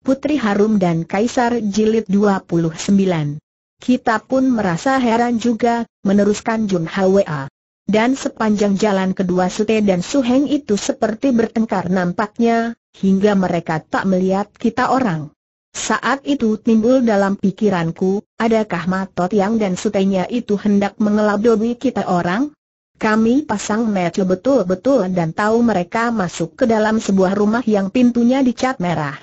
Putri Harum dan Kaisar Jilid 29. Kita pun merasa heran juga, meneruskan Jun Hwa. Dan sepanjang jalan kedua Sute dan Suheng itu seperti bertengkar nampaknya, hingga mereka tak melihat kita orang. Saat itu timbul dalam pikiranku, adakah Matot Yang dan sutenya itu hendak mengelabui kita orang? Kami pasang mata betul-betul dan tahu mereka masuk ke dalam sebuah rumah yang pintunya dicat merah.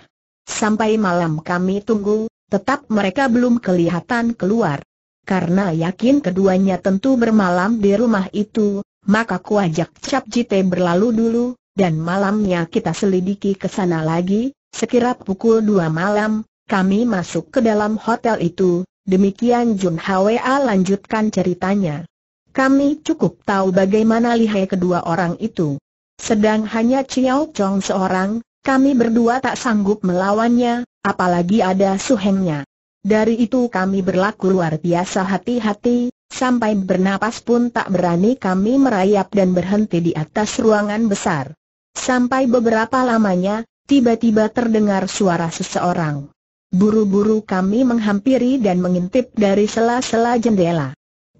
Sampai malam kami tunggu, tetap mereka belum kelihatan keluar. Karena yakin keduanya tentu bermalam di rumah itu, maka ajak Cap Jite berlalu dulu, dan malamnya kita selidiki ke sana lagi, sekira pukul dua malam, kami masuk ke dalam hotel itu, demikian Jun Hwa lanjutkan ceritanya. Kami cukup tahu bagaimana lihai kedua orang itu. Sedang hanya Chiao Chong seorang, kami berdua tak sanggup melawannya, apalagi ada suhengnya. Dari itu kami berlaku luar biasa hati-hati, sampai bernapas pun tak berani kami merayap dan berhenti di atas ruangan besar. Sampai beberapa lamanya, tiba-tiba terdengar suara seseorang. Buru-buru kami menghampiri dan mengintip dari sela-sela jendela.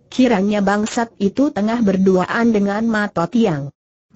Kiranya bangsat itu tengah berduaan dengan Mato Tiang.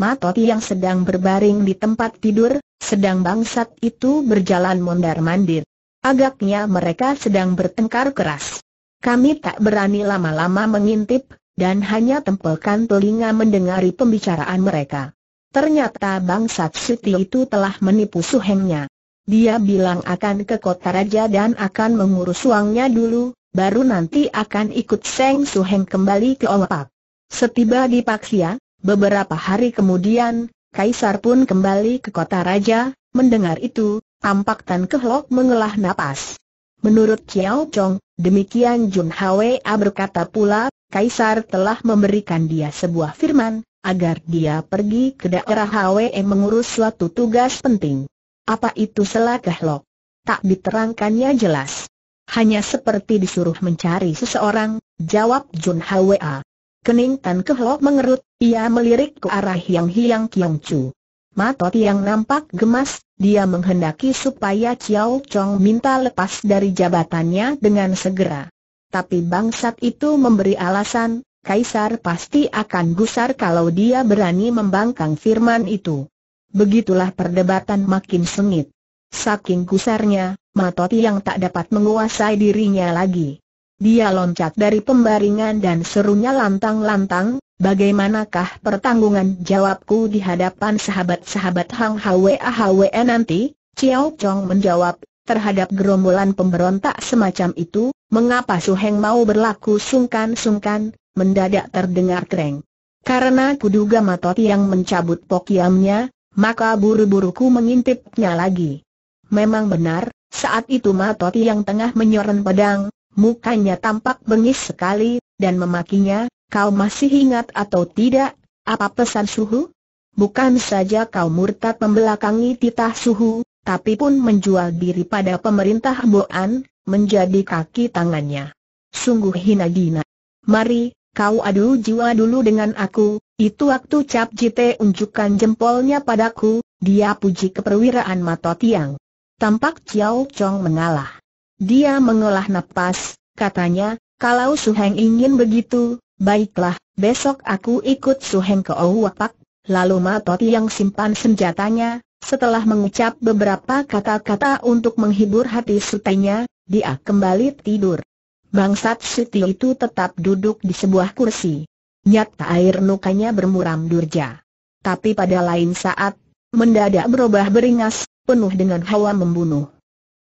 Matoti yang sedang berbaring di tempat tidur, sedang bangsat itu berjalan mondar-mandir. Agaknya mereka sedang bertengkar keras. Kami tak berani lama-lama mengintip, dan hanya tempelkan telinga mendengari pembicaraan mereka. Ternyata bangsat Suti itu telah menipu suhengnya. Dia bilang akan ke kota raja dan akan mengurus uangnya dulu, baru nanti akan ikut Seng Suheng kembali ke Owapak. Setiba di Paksia, Beberapa hari kemudian, Kaisar pun kembali ke kota raja, mendengar itu, tampak Tan Kehlok mengelah napas. Menurut Chiao Chong, demikian Jun Hwa berkata pula, Kaisar telah memberikan dia sebuah firman, agar dia pergi ke daerah Hwa mengurus suatu tugas penting. Apa itu selah Kehlok? Tak diterangkannya jelas. Hanya seperti disuruh mencari seseorang, jawab Jun Hwa. Kening Tan Kehlok mengerut, ia melirik ke arah Yang Hiang Kiong Chu. Mata yang nampak gemas, dia menghendaki supaya Chiao Chong minta lepas dari jabatannya dengan segera. Tapi bangsat itu memberi alasan, Kaisar pasti akan gusar kalau dia berani membangkang firman itu. Begitulah perdebatan makin sengit. Saking gusarnya, Mata yang tak dapat menguasai dirinya lagi. Dia loncat dari pembaringan dan serunya lantang-lantang, bagaimanakah pertanggungan jawabku di hadapan sahabat-sahabat Hang Hwe Hwe nanti? Chiao Chong menjawab, terhadap gerombolan pemberontak semacam itu, mengapa Su Heng mau berlaku sungkan-sungkan, mendadak terdengar kreng. Karena kuduga Matot yang mencabut pokiamnya, maka buru-buruku mengintipnya lagi. Memang benar, saat itu Matot yang tengah menyorong pedang, mukanya tampak bengis sekali, dan memakinya, kau masih ingat atau tidak, apa pesan suhu? Bukan saja kau murtad membelakangi titah suhu, tapi pun menjual diri pada pemerintah Boan, menjadi kaki tangannya. Sungguh hina dina. Mari, kau adu jiwa dulu dengan aku, itu waktu Cap Jite unjukkan jempolnya padaku, dia puji keperwiraan Mato Tiang. Tampak Ciao Chong mengalah. Dia mengolah napas, katanya, kalau Heng ingin begitu, baiklah, besok aku ikut Heng ke Ouapak. Lalu Matoti yang simpan senjatanya, setelah mengucap beberapa kata-kata untuk menghibur hati sutenya, dia kembali tidur. Bangsat Suti itu tetap duduk di sebuah kursi. Nyata air nukanya bermuram durja. Tapi pada lain saat, mendadak berubah beringas, penuh dengan hawa membunuh.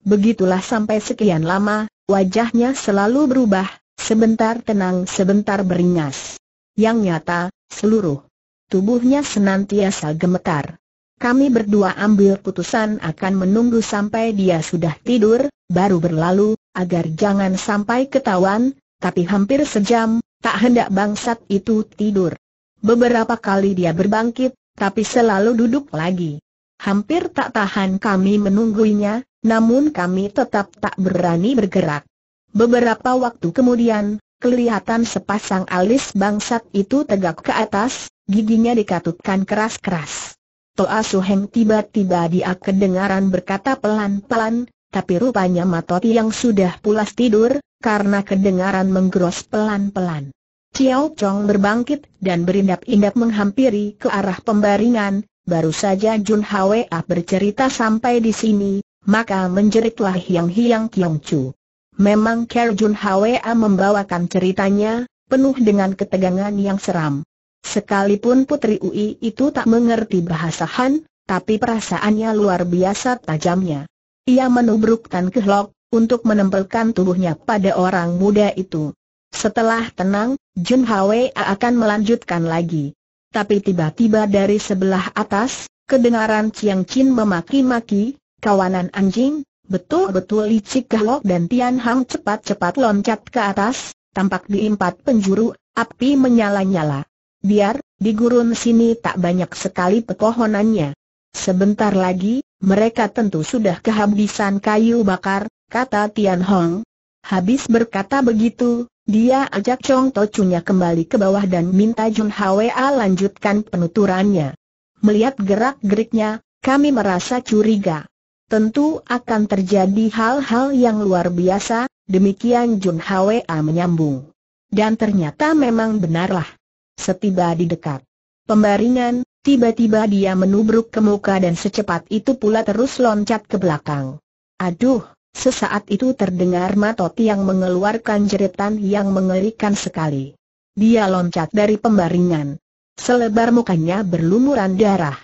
Begitulah sampai sekian lama, wajahnya selalu berubah, sebentar tenang sebentar beringas. Yang nyata, seluruh tubuhnya senantiasa gemetar. Kami berdua ambil putusan akan menunggu sampai dia sudah tidur, baru berlalu, agar jangan sampai ketahuan, tapi hampir sejam, tak hendak bangsat itu tidur. Beberapa kali dia berbangkit, tapi selalu duduk lagi. Hampir tak tahan kami menunggunya, namun kami tetap tak berani bergerak. Beberapa waktu kemudian, kelihatan sepasang alis bangsat itu tegak ke atas, giginya dikatupkan keras-keras. Toa Suheng tiba-tiba dia kedengaran berkata pelan-pelan, tapi rupanya Matoti yang sudah pulas tidur, karena kedengaran menggeros pelan-pelan. Ciao Chong berbangkit dan berindap-indap menghampiri ke arah pembaringan, baru saja Jun Hwa bercerita sampai di sini, maka menjeritlah Yang Hiang Kiong Chu. Memang Ker Jun Hwa membawakan ceritanya, penuh dengan ketegangan yang seram. Sekalipun Putri Ui itu tak mengerti bahasa Han, tapi perasaannya luar biasa tajamnya. Ia menubrukkan kehlok, untuk menempelkan tubuhnya pada orang muda itu. Setelah tenang, Jun Hwa akan melanjutkan lagi. Tapi tiba-tiba dari sebelah atas, kedengaran Chiang Chin memaki-maki, Kawanan anjing, betul-betul licik Gahlok dan Tian Hang cepat-cepat loncat ke atas, tampak di empat penjuru, api menyala-nyala. Biar, di gurun sini tak banyak sekali pepohonannya. Sebentar lagi, mereka tentu sudah kehabisan kayu bakar, kata Tian Hong. Habis berkata begitu, dia ajak Chong Tocunya kembali ke bawah dan minta Jun Hwa lanjutkan penuturannya. Melihat gerak-geriknya, kami merasa curiga tentu akan terjadi hal-hal yang luar biasa, demikian Jun Hwa menyambung. Dan ternyata memang benarlah. Setiba di dekat pembaringan, tiba-tiba dia menubruk ke muka dan secepat itu pula terus loncat ke belakang. Aduh, Sesaat itu terdengar Matot yang mengeluarkan jeritan yang mengerikan sekali. Dia loncat dari pembaringan. Selebar mukanya berlumuran darah.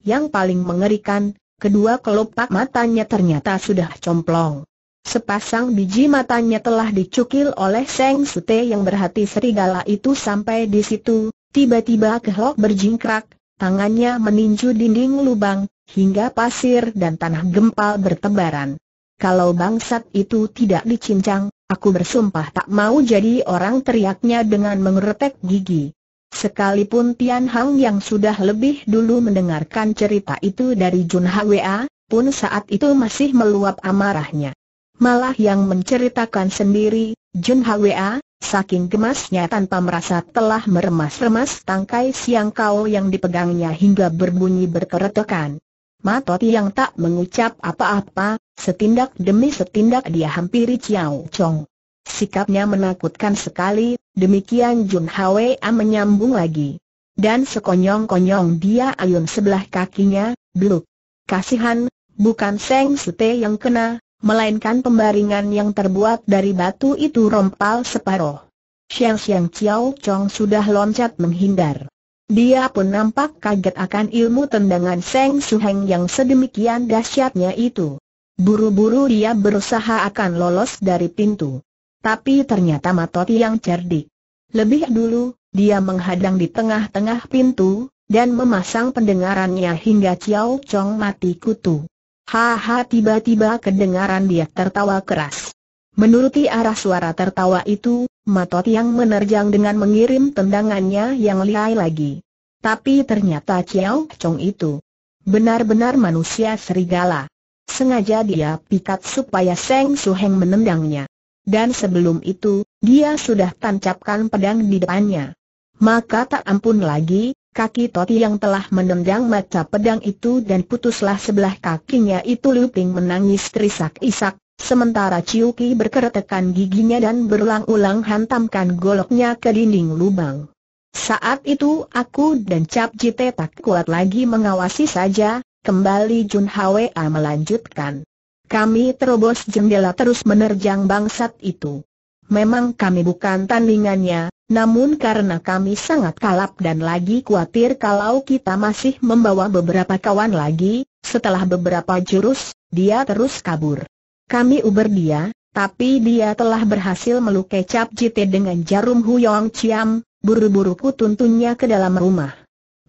Yang paling mengerikan, kedua kelopak matanya ternyata sudah complong. Sepasang biji matanya telah dicukil oleh Seng Sute yang berhati serigala itu sampai di situ, tiba-tiba kehlok berjingkrak, tangannya meninju dinding lubang, hingga pasir dan tanah gempal bertebaran. Kalau bangsat itu tidak dicincang, aku bersumpah tak mau jadi orang teriaknya dengan mengeretek gigi. Sekalipun Tian Hang yang sudah lebih dulu mendengarkan cerita itu dari Jun Hwa, pun saat itu masih meluap amarahnya. Malah yang menceritakan sendiri, Jun Hwa, saking gemasnya tanpa merasa telah meremas-remas tangkai siang kau yang dipegangnya hingga berbunyi berkeretakan. Matoti yang tak mengucap apa-apa, setindak demi setindak dia hampiri Chiao Chong. Sikapnya menakutkan sekali, demikian Jun Hwa menyambung lagi. Dan sekonyong-konyong dia ayun sebelah kakinya, bluk. Kasihan, bukan Seng Sute yang kena, melainkan pembaringan yang terbuat dari batu itu rompal separoh. Siang Siang Chiao Chong sudah loncat menghindar. Dia pun nampak kaget akan ilmu tendangan Seng Suheng yang sedemikian dahsyatnya itu. Buru-buru dia berusaha akan lolos dari pintu. Tapi ternyata Matoti yang cerdik. Lebih dulu, dia menghadang di tengah-tengah pintu, dan memasang pendengarannya hingga Ciao Chong mati kutu. Haha tiba-tiba kedengaran dia tertawa keras. Menuruti arah suara tertawa itu, Matot yang menerjang dengan mengirim tendangannya yang lihai lagi. Tapi ternyata Ciao Chong itu benar-benar manusia serigala. Sengaja dia pikat supaya Seng Suheng menendangnya dan sebelum itu, dia sudah tancapkan pedang di depannya. Maka tak ampun lagi, kaki Toti yang telah menendang mata pedang itu dan putuslah sebelah kakinya itu Luping menangis terisak-isak, sementara Ciuki berkeretekan giginya dan berulang-ulang hantamkan goloknya ke dinding lubang. Saat itu aku dan Cap Jite tak kuat lagi mengawasi saja, kembali Jun Hwa melanjutkan. Kami terobos jendela terus menerjang bangsat itu. Memang kami bukan tandingannya, namun karena kami sangat kalap dan lagi khawatir kalau kita masih membawa beberapa kawan lagi, setelah beberapa jurus, dia terus kabur. Kami uber dia, tapi dia telah berhasil melukai Cap Jite dengan jarum Huyong Ciam. buru-buru ku tuntunnya ke dalam rumah.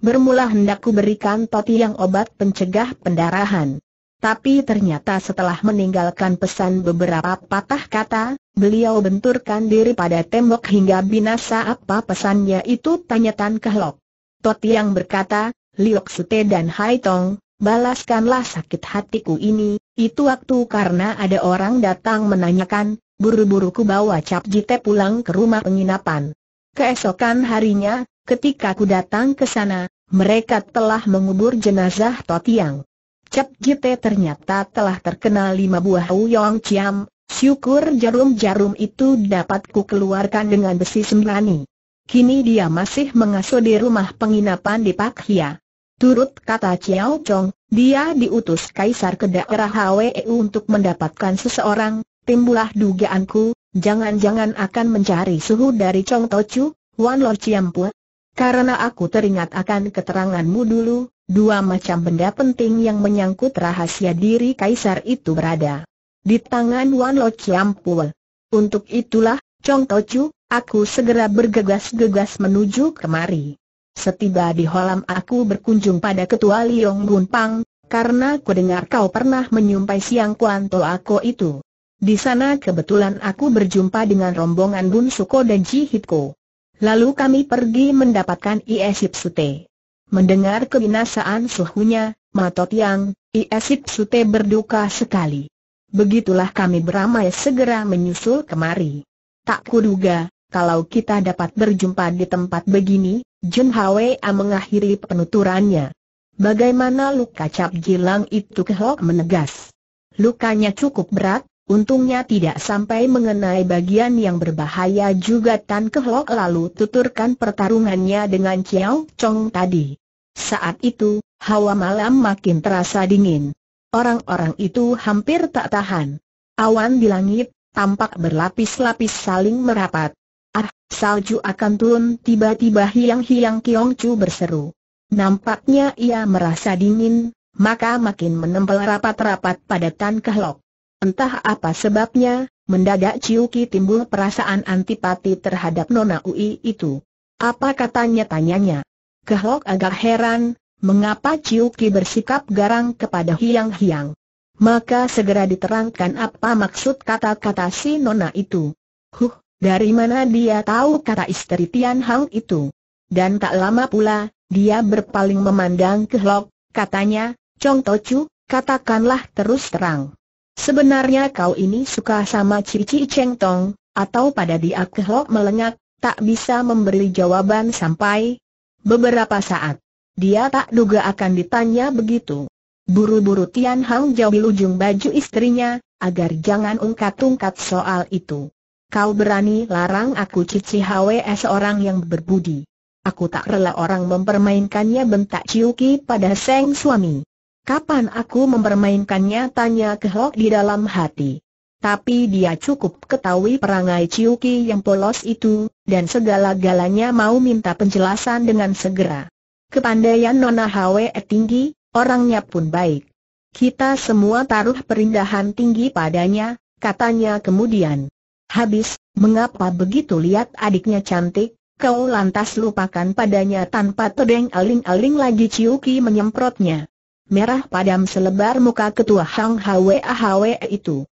Bermula hendak ku berikan Toti yang obat pencegah pendarahan. Tapi ternyata setelah meninggalkan pesan beberapa patah kata, beliau benturkan diri pada tembok hingga binasa apa pesannya itu tanya Tan Kehlok. Tot yang berkata, Liok Sute dan Hai Tong, balaskanlah sakit hatiku ini, itu waktu karena ada orang datang menanyakan, buru-buru ku bawa Cap Jite pulang ke rumah penginapan. Keesokan harinya, ketika ku datang ke sana, mereka telah mengubur jenazah Totiang. Cap Gite ternyata telah terkena lima buah Yong Ciam, syukur jarum-jarum itu dapat ku keluarkan dengan besi sembrani. Kini dia masih mengasuh di rumah penginapan di Pak Hia. Turut kata Chiao Chong, dia diutus kaisar ke daerah HWE untuk mendapatkan seseorang, timbulah dugaanku, jangan-jangan akan mencari suhu dari Chong Tochu, Wan Lor Pua. Karena aku teringat akan keteranganmu dulu, dua macam benda penting yang menyangkut rahasia diri kaisar itu berada di tangan Wan Lo Chiampul. Untuk itulah, Chong Tochu, aku segera bergegas-gegas menuju kemari. Setiba di Holam aku berkunjung pada ketua Liong Pang, karena ku dengar kau pernah menyumpai siang Kuan kuanto Ako itu. Di sana kebetulan aku berjumpa dengan rombongan Bun Suko dan Ji Hitko. Lalu kami pergi mendapatkan Sip Sute. Mendengar kebinasaan suhunya, Matot Yang, Iesip Sute berduka sekali. Begitulah kami beramai segera menyusul kemari. Tak kuduga, kalau kita dapat berjumpa di tempat begini, Jun Hwa mengakhiri penuturannya. Bagaimana luka cap gilang itu kehok menegas. Lukanya cukup berat, untungnya tidak sampai mengenai bagian yang berbahaya juga Tan Kehok lalu tuturkan pertarungannya dengan Chiao Chong tadi. Saat itu, hawa malam makin terasa dingin. Orang-orang itu hampir tak tahan. Awan di langit, tampak berlapis-lapis saling merapat. Ah, salju akan turun tiba-tiba hilang-hilang Kiong Chu berseru. Nampaknya ia merasa dingin, maka makin menempel rapat-rapat pada Tan Kehlok. Entah apa sebabnya, mendadak Ciuki timbul perasaan antipati terhadap Nona Ui itu. Apa katanya tanyanya? Kehlok agak heran, mengapa Ciuki bersikap garang kepada Hiang Hiang. Maka segera diterangkan apa maksud kata-kata si nona itu. Huh, dari mana dia tahu kata istri Tian Hang itu? Dan tak lama pula, dia berpaling memandang Kehlok, katanya, Chong To Chu, katakanlah terus terang. Sebenarnya kau ini suka sama Cici Cheng Tong, atau pada dia Kehlok melengak, tak bisa memberi jawaban sampai, Beberapa saat, dia tak duga akan ditanya begitu. Buru-buru Tian Hang jauh di ujung baju istrinya, agar jangan ungkat-ungkat soal itu. Kau berani larang aku cici Hwe seorang yang berbudi. Aku tak rela orang mempermainkannya bentak Ciuki pada sang suami. Kapan aku mempermainkannya tanya Kehok di dalam hati tapi dia cukup ketahui perangai Ciuki yang polos itu, dan segala-galanya mau minta penjelasan dengan segera. Kepandaian Nona Hwe tinggi, orangnya pun baik. Kita semua taruh perindahan tinggi padanya, katanya kemudian. Habis, mengapa begitu lihat adiknya cantik, kau lantas lupakan padanya tanpa tedeng aling-aling lagi Ciuki menyemprotnya. Merah padam selebar muka ketua Hang Hwe Hwe itu.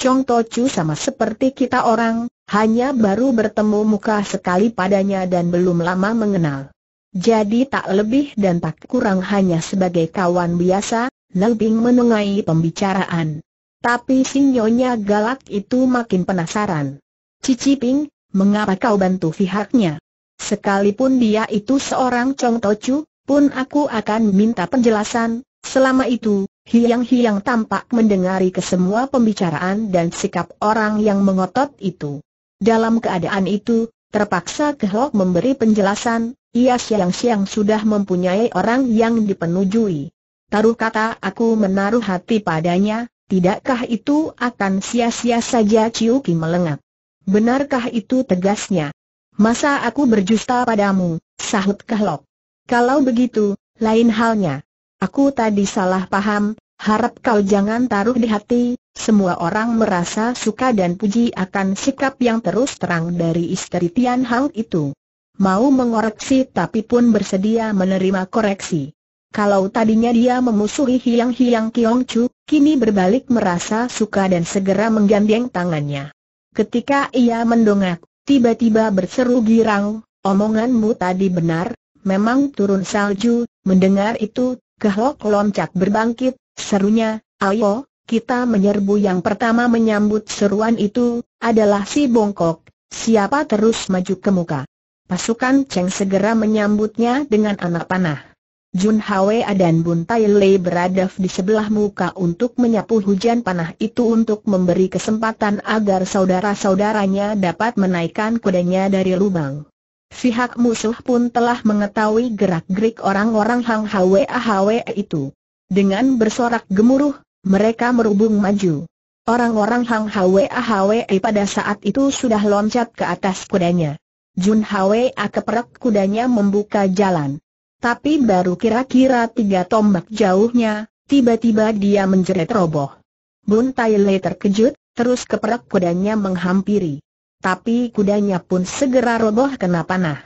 Chong Tochu sama seperti kita orang, hanya baru bertemu muka sekali padanya dan belum lama mengenal. Jadi tak lebih dan tak kurang hanya sebagai kawan biasa, Lebing menengahi pembicaraan. Tapi sinyonya galak itu makin penasaran. Cici Ping, mengapa kau bantu pihaknya? Sekalipun dia itu seorang Chong Tochu, pun aku akan minta penjelasan, selama itu, Hiang-hiang tampak mendengari kesemua pembicaraan dan sikap orang yang mengotot itu. Dalam keadaan itu, terpaksa Kehok memberi penjelasan, ia siang-siang sudah mempunyai orang yang dipenujui. Taruh kata aku menaruh hati padanya, tidakkah itu akan sia-sia saja Ciuki melengak? Benarkah itu tegasnya? Masa aku berjusta padamu, sahut Kehlok. Kalau begitu, lain halnya. Aku tadi salah paham, harap kau jangan taruh di hati, semua orang merasa suka dan puji akan sikap yang terus terang dari istri Tian Hang itu. Mau mengoreksi tapi pun bersedia menerima koreksi. Kalau tadinya dia memusuhi Hiang Hiang Kiong Chu, kini berbalik merasa suka dan segera menggandeng tangannya. Ketika ia mendongak, tiba-tiba berseru girang, omonganmu tadi benar, memang turun salju, mendengar itu, Kehlok loncat berbangkit, serunya, ayo, kita menyerbu yang pertama menyambut seruan itu, adalah si bongkok, siapa terus maju ke muka. Pasukan Cheng segera menyambutnya dengan anak panah. Jun Hwe dan Bun Tai Lei beradaf di sebelah muka untuk menyapu hujan panah itu untuk memberi kesempatan agar saudara-saudaranya dapat menaikkan kudanya dari lubang. Pihak musuh pun telah mengetahui gerak-gerik orang-orang Hang Hwe Hwe itu. Dengan bersorak gemuruh, mereka merubung maju. Orang-orang Hang Hwe Hwe pada saat itu sudah loncat ke atas kudanya. Jun Hwe keperak kudanya membuka jalan. Tapi baru kira-kira tiga tombak jauhnya, tiba-tiba dia menjerit roboh. Bun Tai Le terkejut, terus keperak kudanya menghampiri tapi kudanya pun segera roboh kena panah.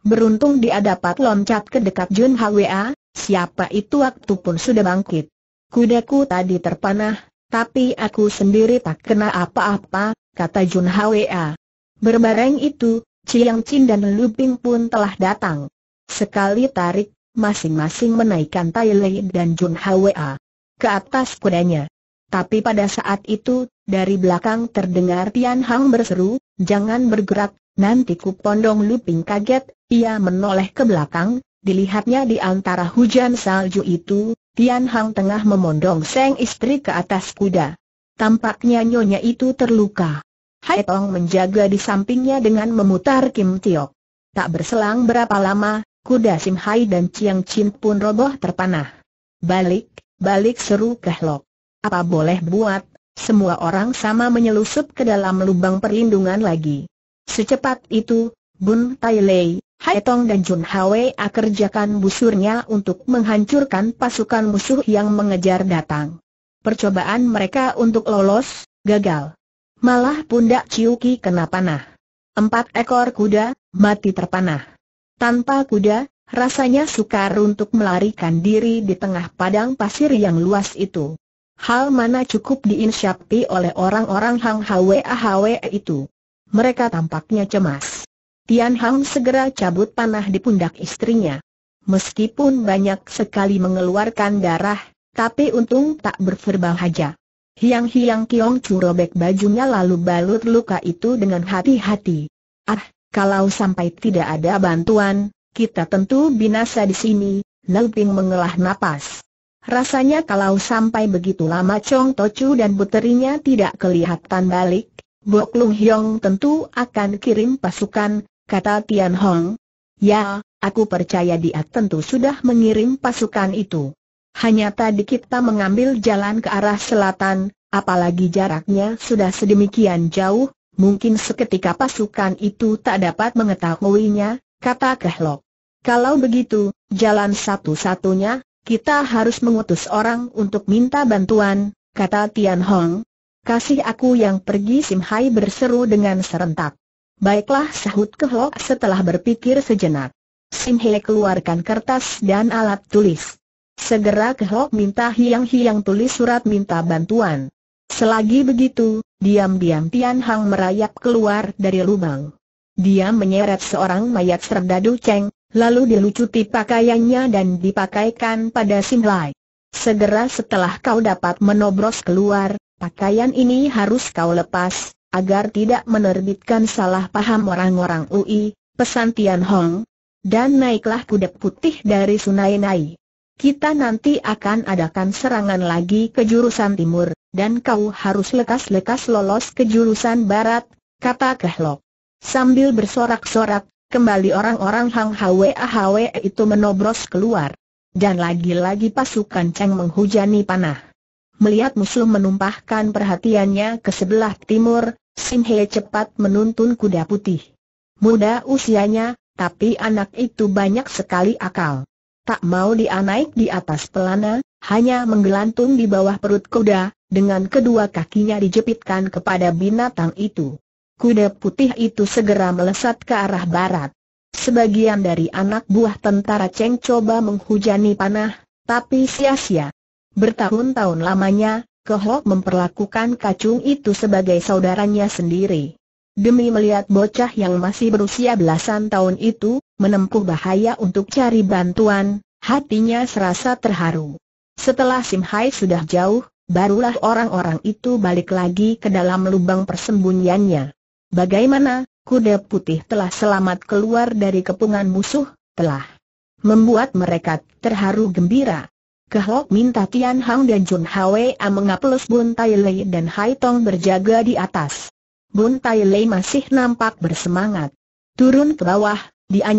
Beruntung dia dapat loncat ke dekat Jun Hwa, siapa itu waktu pun sudah bangkit. Kudaku tadi terpanah, tapi aku sendiri tak kena apa-apa, kata Jun Hwa. Berbareng itu, Chiang Chin dan Lu Ping pun telah datang. Sekali tarik, masing-masing menaikkan Tai Lei dan Jun Hwa ke atas kudanya. Tapi pada saat itu, dari belakang terdengar Tian Hang berseru, Jangan bergerak, nanti kupondong Luping kaget, ia menoleh ke belakang, dilihatnya di antara hujan salju itu, Tian Hang tengah memondong Seng istri ke atas kuda. Tampaknya nyonya itu terluka. Hai Tong menjaga di sampingnya dengan memutar Kim Tiok. Tak berselang berapa lama, kuda Sim Hai dan Chiang Chin pun roboh terpanah. Balik, balik seru Kehlok. Apa boleh buat, semua orang sama menyelusup ke dalam lubang perlindungan lagi. Secepat itu, Bun Tai Lei, Hai Tong dan Jun Hwe kerjakan busurnya untuk menghancurkan pasukan musuh yang mengejar datang. Percobaan mereka untuk lolos, gagal. Malah pundak Ciuki kena panah. Empat ekor kuda, mati terpanah. Tanpa kuda, rasanya sukar untuk melarikan diri di tengah padang pasir yang luas itu hal mana cukup diinsyapi oleh orang-orang Hang Hwe Hwe itu. Mereka tampaknya cemas. Tian Hang segera cabut panah di pundak istrinya. Meskipun banyak sekali mengeluarkan darah, tapi untung tak haja. Hiang-hiang Kiong Chu robek bajunya lalu balut luka itu dengan hati-hati. Ah, kalau sampai tidak ada bantuan, kita tentu binasa di sini, Lau Ping mengelah napas. Rasanya kalau sampai begitu lama Chong Tochu dan puterinya tidak kelihatan balik, Bok Lung Hyong tentu akan kirim pasukan, kata Tian Hong. Ya, aku percaya dia tentu sudah mengirim pasukan itu. Hanya tadi kita mengambil jalan ke arah selatan, apalagi jaraknya sudah sedemikian jauh, mungkin seketika pasukan itu tak dapat mengetahuinya, kata Kehlok. Kalau begitu, jalan satu-satunya kita harus mengutus orang untuk minta bantuan, kata Tian Hong. Kasih aku yang pergi Sim Hai berseru dengan serentak. Baiklah sahut Kehlok setelah berpikir sejenak. Sim Hai keluarkan kertas dan alat tulis. Segera Kehlok minta Hiang Hiang tulis surat minta bantuan. Selagi begitu, diam-diam Tian Hong merayap keluar dari lubang. Dia menyeret seorang mayat serdadu Cheng, lalu dilucuti pakaiannya dan dipakaikan pada Simlai. Segera setelah kau dapat menobros keluar, pakaian ini harus kau lepas, agar tidak menerbitkan salah paham orang-orang UI, pesan Tian Hong. Dan naiklah kuda putih dari Sunai Nai. Kita nanti akan adakan serangan lagi ke jurusan timur, dan kau harus lekas-lekas lolos ke jurusan barat, kata Kehlok. Sambil bersorak-sorak, Kembali orang-orang Hang Hwe Hwe itu menobros keluar. Dan lagi-lagi pasukan Cheng menghujani panah. Melihat musuh menumpahkan perhatiannya ke sebelah timur, Sim He cepat menuntun kuda putih. Muda usianya, tapi anak itu banyak sekali akal. Tak mau dia naik di atas pelana, hanya menggelantung di bawah perut kuda, dengan kedua kakinya dijepitkan kepada binatang itu kuda putih itu segera melesat ke arah barat. Sebagian dari anak buah tentara Cheng coba menghujani panah, tapi sia-sia. Bertahun-tahun lamanya, Kehok memperlakukan kacung itu sebagai saudaranya sendiri. Demi melihat bocah yang masih berusia belasan tahun itu, menempuh bahaya untuk cari bantuan, hatinya serasa terharu. Setelah Sim Hai sudah jauh, barulah orang-orang itu balik lagi ke dalam lubang persembunyiannya. Bagaimana, kuda putih telah selamat keluar dari kepungan musuh, telah membuat mereka terharu gembira. Kehlok minta Tian Hang dan Jun Hwa mengapelus Bun Tai Lei dan Hai Tong berjaga di atas. Bun Tai Lei masih nampak bersemangat. Turun ke bawah, dia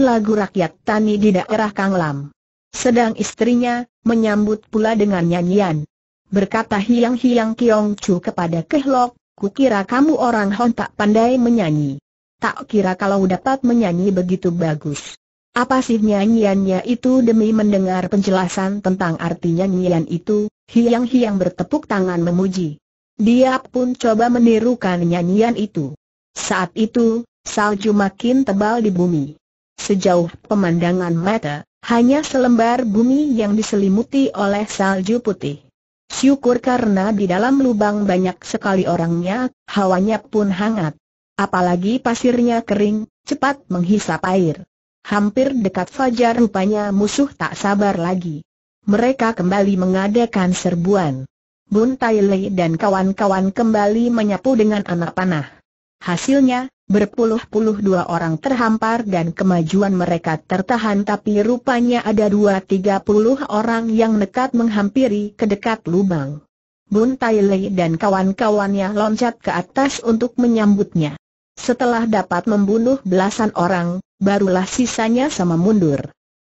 lagu rakyat tani di daerah Kang Lam. Sedang istrinya, menyambut pula dengan nyanyian. Berkata Hiang Hiang Kiong Chu kepada Kehlok, Kukira kamu orang Hon tak pandai menyanyi. Tak kira kalau dapat menyanyi begitu bagus. Apa sih nyanyiannya itu demi mendengar penjelasan tentang arti nyanyian itu, hiang-hiang bertepuk tangan memuji. Dia pun coba menirukan nyanyian itu. Saat itu, salju makin tebal di bumi. Sejauh pemandangan mata, hanya selembar bumi yang diselimuti oleh salju putih. Syukur karena di dalam lubang banyak sekali orangnya, hawanya pun hangat. Apalagi pasirnya kering, cepat menghisap air. Hampir dekat fajar rupanya musuh tak sabar lagi. Mereka kembali mengadakan serbuan. Bun Tai Lei dan kawan-kawan kembali menyapu dengan anak panah hasilnya, berpuluh-puluh dua orang terhampar dan kemajuan mereka tertahan tapi rupanya ada dua tiga puluh orang yang nekat menghampiri ke dekat lubang. Bun Tai Lei dan kawan-kawannya loncat ke atas untuk menyambutnya. Setelah dapat membunuh belasan orang, barulah sisanya sama mundur.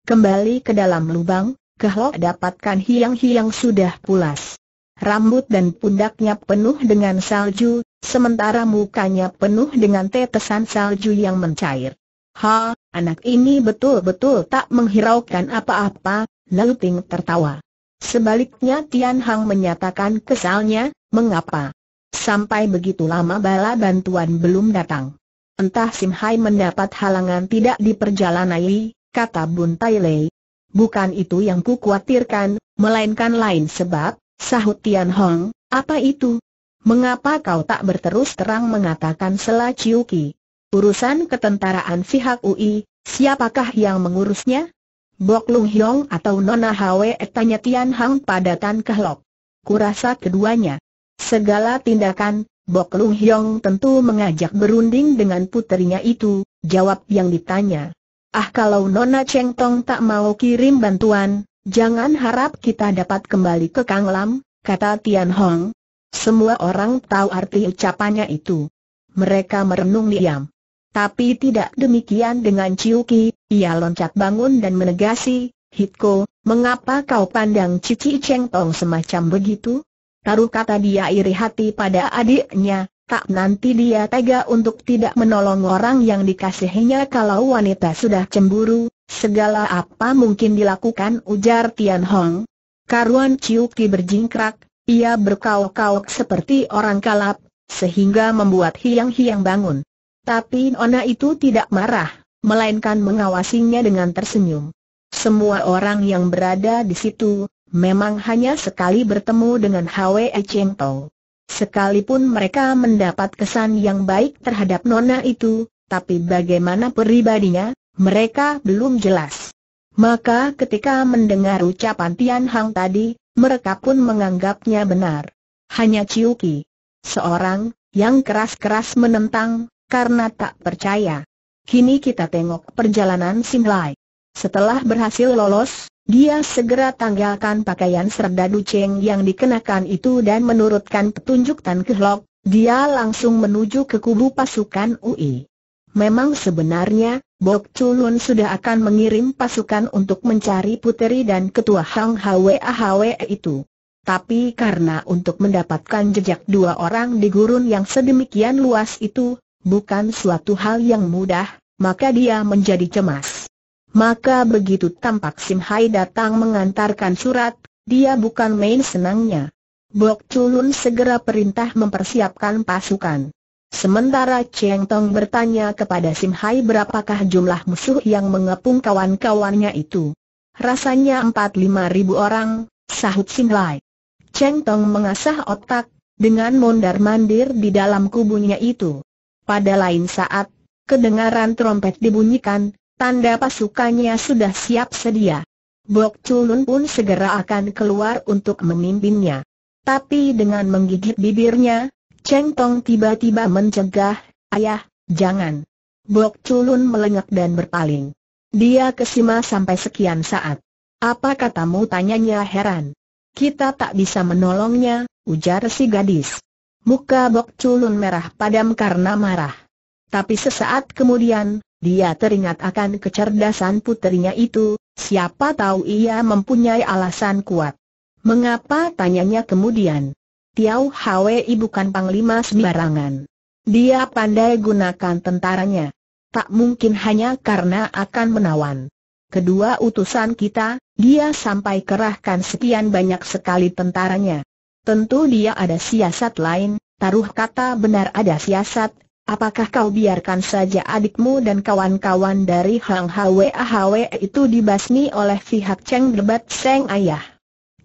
Kembali ke dalam lubang, Kehlok dapatkan hiang-hiang sudah pulas. Rambut dan pundaknya penuh dengan salju, Sementara mukanya penuh dengan tetesan salju yang mencair. Ha, anak ini betul-betul tak menghiraukan apa-apa, Lalu tertawa. Sebaliknya Tian Hang menyatakan kesalnya, mengapa? Sampai begitu lama bala bantuan belum datang. Entah Sim Hai mendapat halangan tidak diperjalanai, kata Bun Tai Lei. Bukan itu yang ku khawatirkan, melainkan lain sebab, sahut Tian Hong, apa itu? Mengapa kau tak berterus terang mengatakan Selaciuki? Ciuki? Urusan ketentaraan pihak UI, siapakah yang mengurusnya? Bok Lung Hiong atau Nona Hwe tanya Tian Hang pada Tan Kehlok. Kurasa keduanya. Segala tindakan, Bok Lung Hiong tentu mengajak berunding dengan puterinya itu, jawab yang ditanya. Ah kalau Nona Cheng Tong tak mau kirim bantuan, jangan harap kita dapat kembali ke Kang Lam, kata Tian Hong, semua orang tahu arti ucapannya itu. Mereka merenung diam. Tapi tidak demikian dengan Ciuki, ia loncat bangun dan menegasi, Hitko, mengapa kau pandang Cici Cheng Tong semacam begitu? Taruh kata dia iri hati pada adiknya, tak nanti dia tega untuk tidak menolong orang yang dikasihinya kalau wanita sudah cemburu, segala apa mungkin dilakukan ujar Tian Hong. Karuan Ciuki berjingkrak, ia berkaok-kaok seperti orang kalap, sehingga membuat hiang-hiang bangun. Tapi Nona itu tidak marah, melainkan mengawasinya dengan tersenyum. Semua orang yang berada di situ, memang hanya sekali bertemu dengan Hwe Cheng Tau. Sekalipun mereka mendapat kesan yang baik terhadap Nona itu, tapi bagaimana peribadinya, mereka belum jelas. Maka ketika mendengar ucapan Tian Hang tadi, mereka pun menganggapnya benar. Hanya Ciuki, seorang yang keras-keras menentang karena tak percaya. Kini kita tengok perjalanan Simlai. Setelah berhasil lolos, dia segera tanggalkan pakaian serdadu ceng yang dikenakan itu dan menurutkan petunjuk Tan Kehlok, dia langsung menuju ke kubu pasukan UI. Memang sebenarnya, Bok Chulun sudah akan mengirim pasukan untuk mencari puteri dan ketua Hang Hwe Hwe itu. Tapi karena untuk mendapatkan jejak dua orang di gurun yang sedemikian luas itu, bukan suatu hal yang mudah, maka dia menjadi cemas. Maka begitu tampak Sim Hai datang mengantarkan surat, dia bukan main senangnya. Bok Chulun segera perintah mempersiapkan pasukan. Sementara Cheng Tong bertanya kepada Sim Hai berapakah jumlah musuh yang mengepung kawan-kawannya itu. Rasanya 4-5 ribu orang, sahut Sim Hai. Cheng Tong mengasah otak, dengan mondar-mandir di dalam kubunya itu. Pada lain saat, kedengaran trompet dibunyikan, tanda pasukannya sudah siap sedia. Bok Chulun pun segera akan keluar untuk memimpinnya. Tapi dengan menggigit bibirnya, Cheng Tong tiba-tiba mencegah, ayah, jangan. Bok Culun melengak dan berpaling. Dia kesima sampai sekian saat. Apa katamu tanyanya heran. Kita tak bisa menolongnya, ujar si gadis. Muka Bok Culun merah padam karena marah. Tapi sesaat kemudian, dia teringat akan kecerdasan puterinya itu, siapa tahu ia mempunyai alasan kuat. Mengapa tanyanya kemudian? Tiau Hwei bukan panglima sembarangan. Dia pandai gunakan tentaranya. Tak mungkin hanya karena akan menawan. Kedua utusan kita, dia sampai kerahkan sekian banyak sekali tentaranya. Tentu dia ada siasat lain, taruh kata benar ada siasat, Apakah kau biarkan saja adikmu dan kawan-kawan dari Hang Hwe itu dibasmi oleh pihak Cheng Debat Seng Ayah?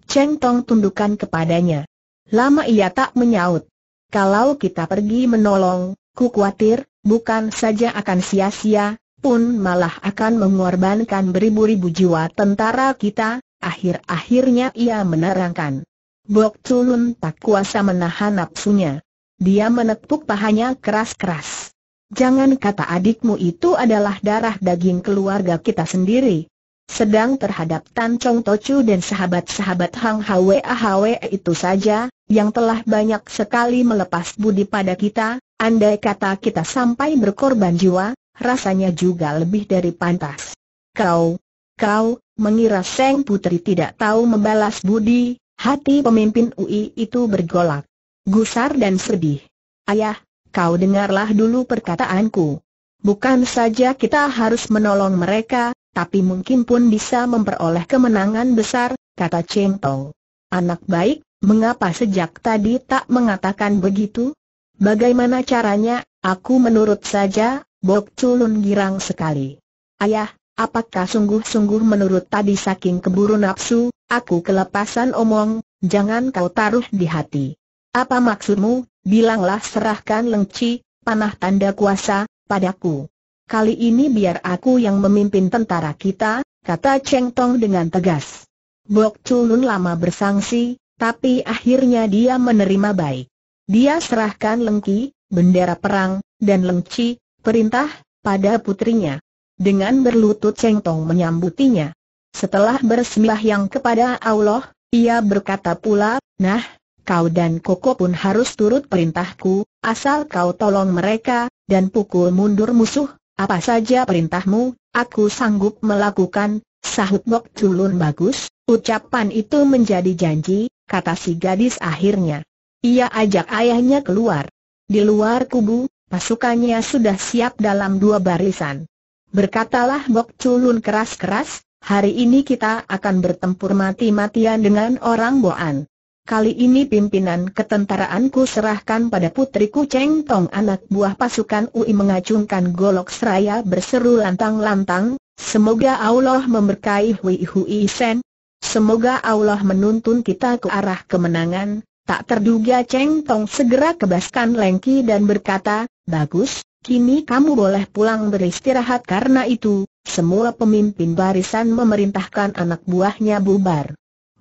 Cheng Tong tundukkan kepadanya. Lama ia tak menyaut. Kalau kita pergi menolong, ku khawatir, bukan saja akan sia-sia, pun malah akan mengorbankan beribu-ribu jiwa tentara kita, akhir-akhirnya ia menerangkan. Bok Culun tak kuasa menahan nafsunya. Dia menepuk pahanya keras-keras. Jangan kata adikmu itu adalah darah daging keluarga kita sendiri. Sedang terhadap Tan Chong Tochu dan sahabat-sahabat Hang Hwe Hwe itu saja, yang telah banyak sekali melepas budi pada kita, andai kata kita sampai berkorban jiwa, rasanya juga lebih dari pantas. Kau, kau, mengira Seng Putri tidak tahu membalas budi, hati pemimpin UI itu bergolak, gusar dan sedih. Ayah, kau dengarlah dulu perkataanku. Bukan saja kita harus menolong mereka, tapi mungkin pun bisa memperoleh kemenangan besar, kata Cheng Tong. Anak baik, mengapa sejak tadi tak mengatakan begitu? Bagaimana caranya, aku menurut saja, Bok Culun girang sekali. Ayah, apakah sungguh-sungguh menurut tadi saking keburu nafsu, aku kelepasan omong, jangan kau taruh di hati. Apa maksudmu, bilanglah serahkan lengci, panah tanda kuasa, padaku. Kali ini biar aku yang memimpin tentara kita, kata Cheng Tong dengan tegas. Bok Chulun lama bersangsi, tapi akhirnya dia menerima baik. Dia serahkan lengki, bendera perang, dan lengci, perintah, pada putrinya. Dengan berlutut Cheng Tong menyambutinya. Setelah bersembahyang yang kepada Allah, ia berkata pula, Nah, kau dan Koko pun harus turut perintahku, asal kau tolong mereka, dan pukul mundur musuh, apa saja perintahmu, aku sanggup melakukan, sahut Bok Culun bagus, ucapan itu menjadi janji, kata si gadis akhirnya. Ia ajak ayahnya keluar. Di luar kubu, pasukannya sudah siap dalam dua barisan. Berkatalah Bok Culun keras-keras, hari ini kita akan bertempur mati-matian dengan orang Boan. Kali ini pimpinan ketentaraanku serahkan pada putriku Cheng Tong anak buah pasukan UI mengacungkan golok seraya berseru lantang-lantang, semoga Allah memberkahi Hui Hui Sen. Semoga Allah menuntun kita ke arah kemenangan. Tak terduga Cheng Tong segera kebaskan Lengki dan berkata, bagus, kini kamu boleh pulang beristirahat karena itu, semua pemimpin barisan memerintahkan anak buahnya bubar.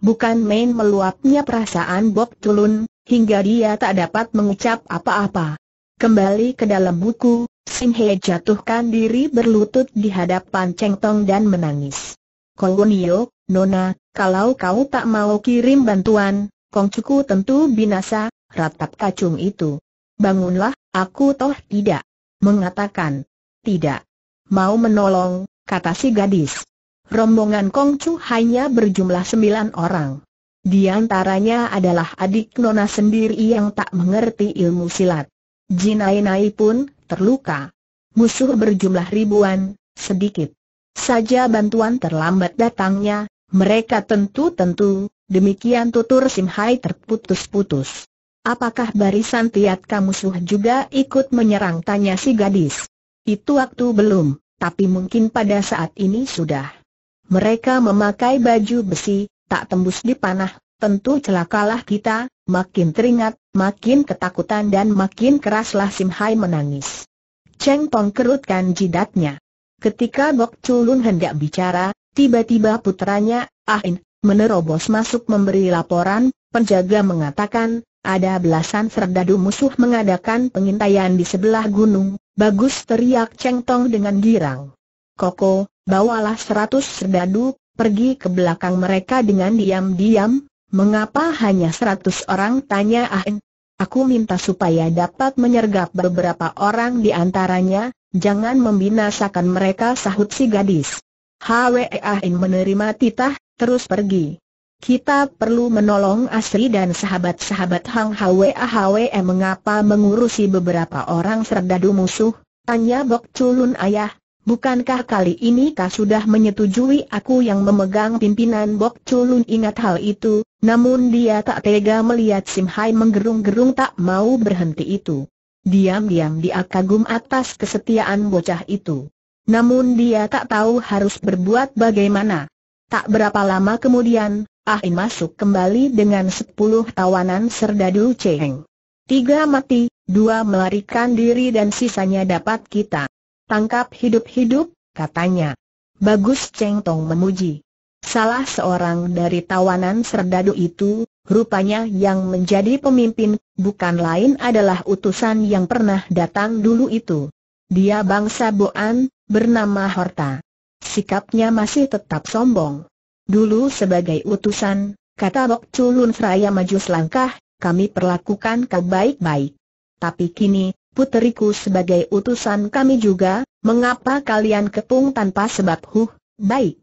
Bukan main meluapnya perasaan Bob Tulun, hingga dia tak dapat mengucap apa-apa. Kembali ke dalam buku, Sin He jatuhkan diri berlutut di hadapan Cheng Tong dan menangis. Kolonio, Nona, kalau kau tak mau kirim bantuan, Kong Cuku tentu binasa, ratap kacung itu. Bangunlah, aku toh tidak. Mengatakan, tidak. Mau menolong, kata si gadis rombongan Kongcu hanya berjumlah sembilan orang. Di antaranya adalah adik Nona sendiri yang tak mengerti ilmu silat. Jinainai pun terluka. Musuh berjumlah ribuan, sedikit. Saja bantuan terlambat datangnya, mereka tentu-tentu, demikian tutur Simhai terputus-putus. Apakah barisan tiatka musuh juga ikut menyerang tanya si gadis? Itu waktu belum, tapi mungkin pada saat ini sudah. Mereka memakai baju besi, tak tembus di panah, tentu celakalah kita, makin teringat, makin ketakutan dan makin keraslah Sim Hai menangis. Cheng Tong kerutkan jidatnya. Ketika Bok Chulun hendak bicara, tiba-tiba putranya, ah In, menerobos masuk memberi laporan, penjaga mengatakan, ada belasan serdadu musuh mengadakan pengintaian di sebelah gunung, bagus teriak Cheng Tong dengan girang. Koko, bawalah seratus serdadu, pergi ke belakang mereka dengan diam-diam, mengapa hanya seratus orang tanya Aheng. Aku minta supaya dapat menyergap beberapa orang di antaranya, jangan membinasakan mereka sahut si gadis. Hwe Aheng menerima titah, terus pergi. Kita perlu menolong Asri dan sahabat-sahabat Hang Hwe Ahwe mengapa mengurusi beberapa orang serdadu musuh, tanya Bok Culun ayah, Bukankah kali ini kau sudah menyetujui aku yang memegang pimpinan Bok Chulun ingat hal itu, namun dia tak tega melihat Sim Hai menggerung-gerung tak mau berhenti itu. Diam-diam dia kagum atas kesetiaan bocah itu. Namun dia tak tahu harus berbuat bagaimana. Tak berapa lama kemudian, Ahin masuk kembali dengan sepuluh tawanan serdadu Cheng. Tiga mati, dua melarikan diri dan sisanya dapat kita. Tangkap hidup-hidup, katanya. Bagus Cheng Tong memuji. Salah seorang dari tawanan serdadu itu, rupanya yang menjadi pemimpin, bukan lain adalah utusan yang pernah datang dulu itu. Dia bangsa Boan, bernama Horta. Sikapnya masih tetap sombong. Dulu sebagai utusan, kata Bok Culun seraya maju selangkah, kami perlakukan kau baik-baik. Tapi kini, puteriku sebagai utusan kami juga, mengapa kalian kepung tanpa sebab huh, baik.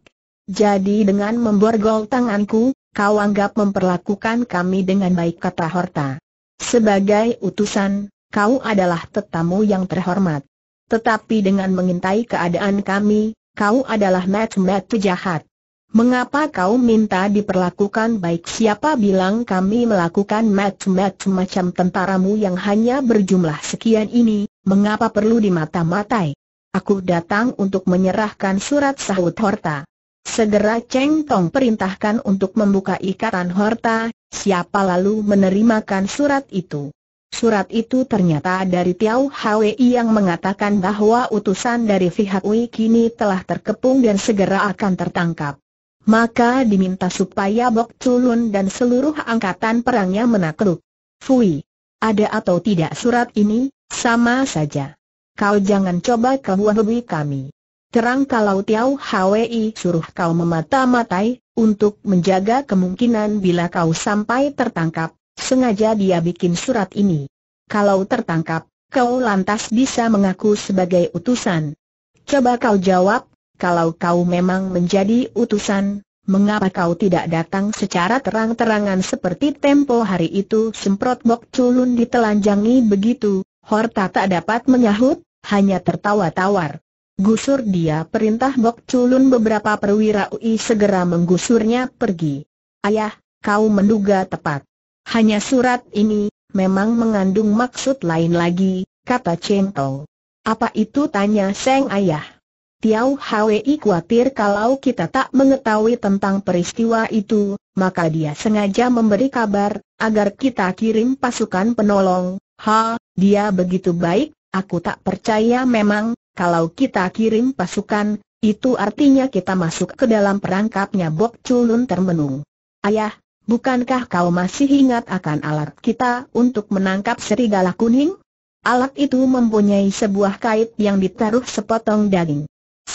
Jadi dengan memborgol tanganku, kau anggap memperlakukan kami dengan baik kata Horta. Sebagai utusan, kau adalah tetamu yang terhormat. Tetapi dengan mengintai keadaan kami, kau adalah mat-mat jahat. Mengapa kau minta diperlakukan baik siapa bilang kami melakukan match match macam tentaramu yang hanya berjumlah sekian ini, mengapa perlu dimata-matai? Aku datang untuk menyerahkan surat sahut Horta. Segera Cheng Tong perintahkan untuk membuka ikatan Horta, siapa lalu menerimakan surat itu. Surat itu ternyata dari Tiao Hwi yang mengatakan bahwa utusan dari pihak Wei kini telah terkepung dan segera akan tertangkap maka diminta supaya Bok Culun dan seluruh angkatan perangnya menakluk. Fui. Ada atau tidak surat ini, sama saja. Kau jangan coba kehuahui kami. Terang kalau Tiau Hwi suruh kau memata-matai, untuk menjaga kemungkinan bila kau sampai tertangkap, sengaja dia bikin surat ini. Kalau tertangkap, kau lantas bisa mengaku sebagai utusan. Coba kau jawab, kalau kau memang menjadi utusan, mengapa kau tidak datang secara terang-terangan seperti tempo hari itu semprot Bok Culun ditelanjangi begitu, Horta tak dapat menyahut, hanya tertawa tawar. Gusur dia perintah Bok Culun beberapa perwira UI segera menggusurnya pergi. Ayah, kau menduga tepat. Hanya surat ini, memang mengandung maksud lain lagi, kata Cheng Tong. Apa itu tanya Seng Ayah? Tiau Hwi khawatir kalau kita tak mengetahui tentang peristiwa itu, maka dia sengaja memberi kabar, agar kita kirim pasukan penolong. Ha, dia begitu baik, aku tak percaya memang, kalau kita kirim pasukan, itu artinya kita masuk ke dalam perangkapnya Bok Culun termenung. Ayah, bukankah kau masih ingat akan alat kita untuk menangkap serigala kuning? Alat itu mempunyai sebuah kait yang ditaruh sepotong daging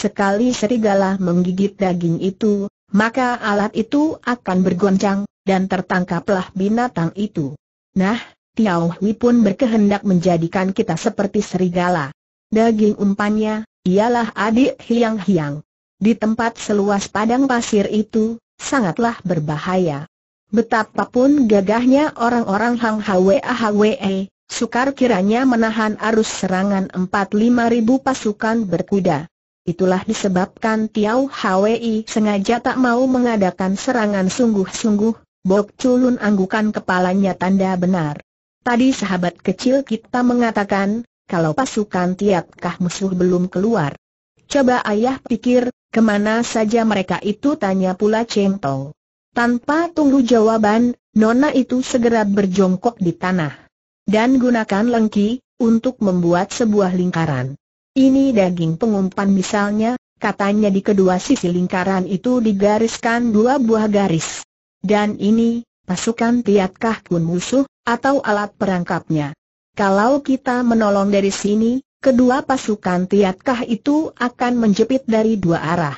sekali serigala menggigit daging itu, maka alat itu akan bergoncang, dan tertangkaplah binatang itu. Nah, Tiao Hui pun berkehendak menjadikan kita seperti serigala. Daging umpannya, ialah adik hiang-hiang. Di tempat seluas padang pasir itu, sangatlah berbahaya. Betapapun gagahnya orang-orang Hang Hwe Hwe, sukar kiranya menahan arus serangan 45 ribu pasukan berkuda. Itulah disebabkan Tiau Hwi sengaja tak mau mengadakan serangan sungguh-sungguh, Bok Culun anggukan kepalanya tanda benar. Tadi sahabat kecil kita mengatakan, kalau pasukan tiapkah musuh belum keluar. Coba ayah pikir, kemana saja mereka itu tanya pula Cheng Tong. Tanpa tunggu jawaban, Nona itu segera berjongkok di tanah. Dan gunakan lengki, untuk membuat sebuah lingkaran. Ini daging pengumpan misalnya, katanya di kedua sisi lingkaran itu digariskan dua buah garis. Dan ini, pasukan tiatkah pun musuh, atau alat perangkapnya. Kalau kita menolong dari sini, kedua pasukan tiatkah itu akan menjepit dari dua arah.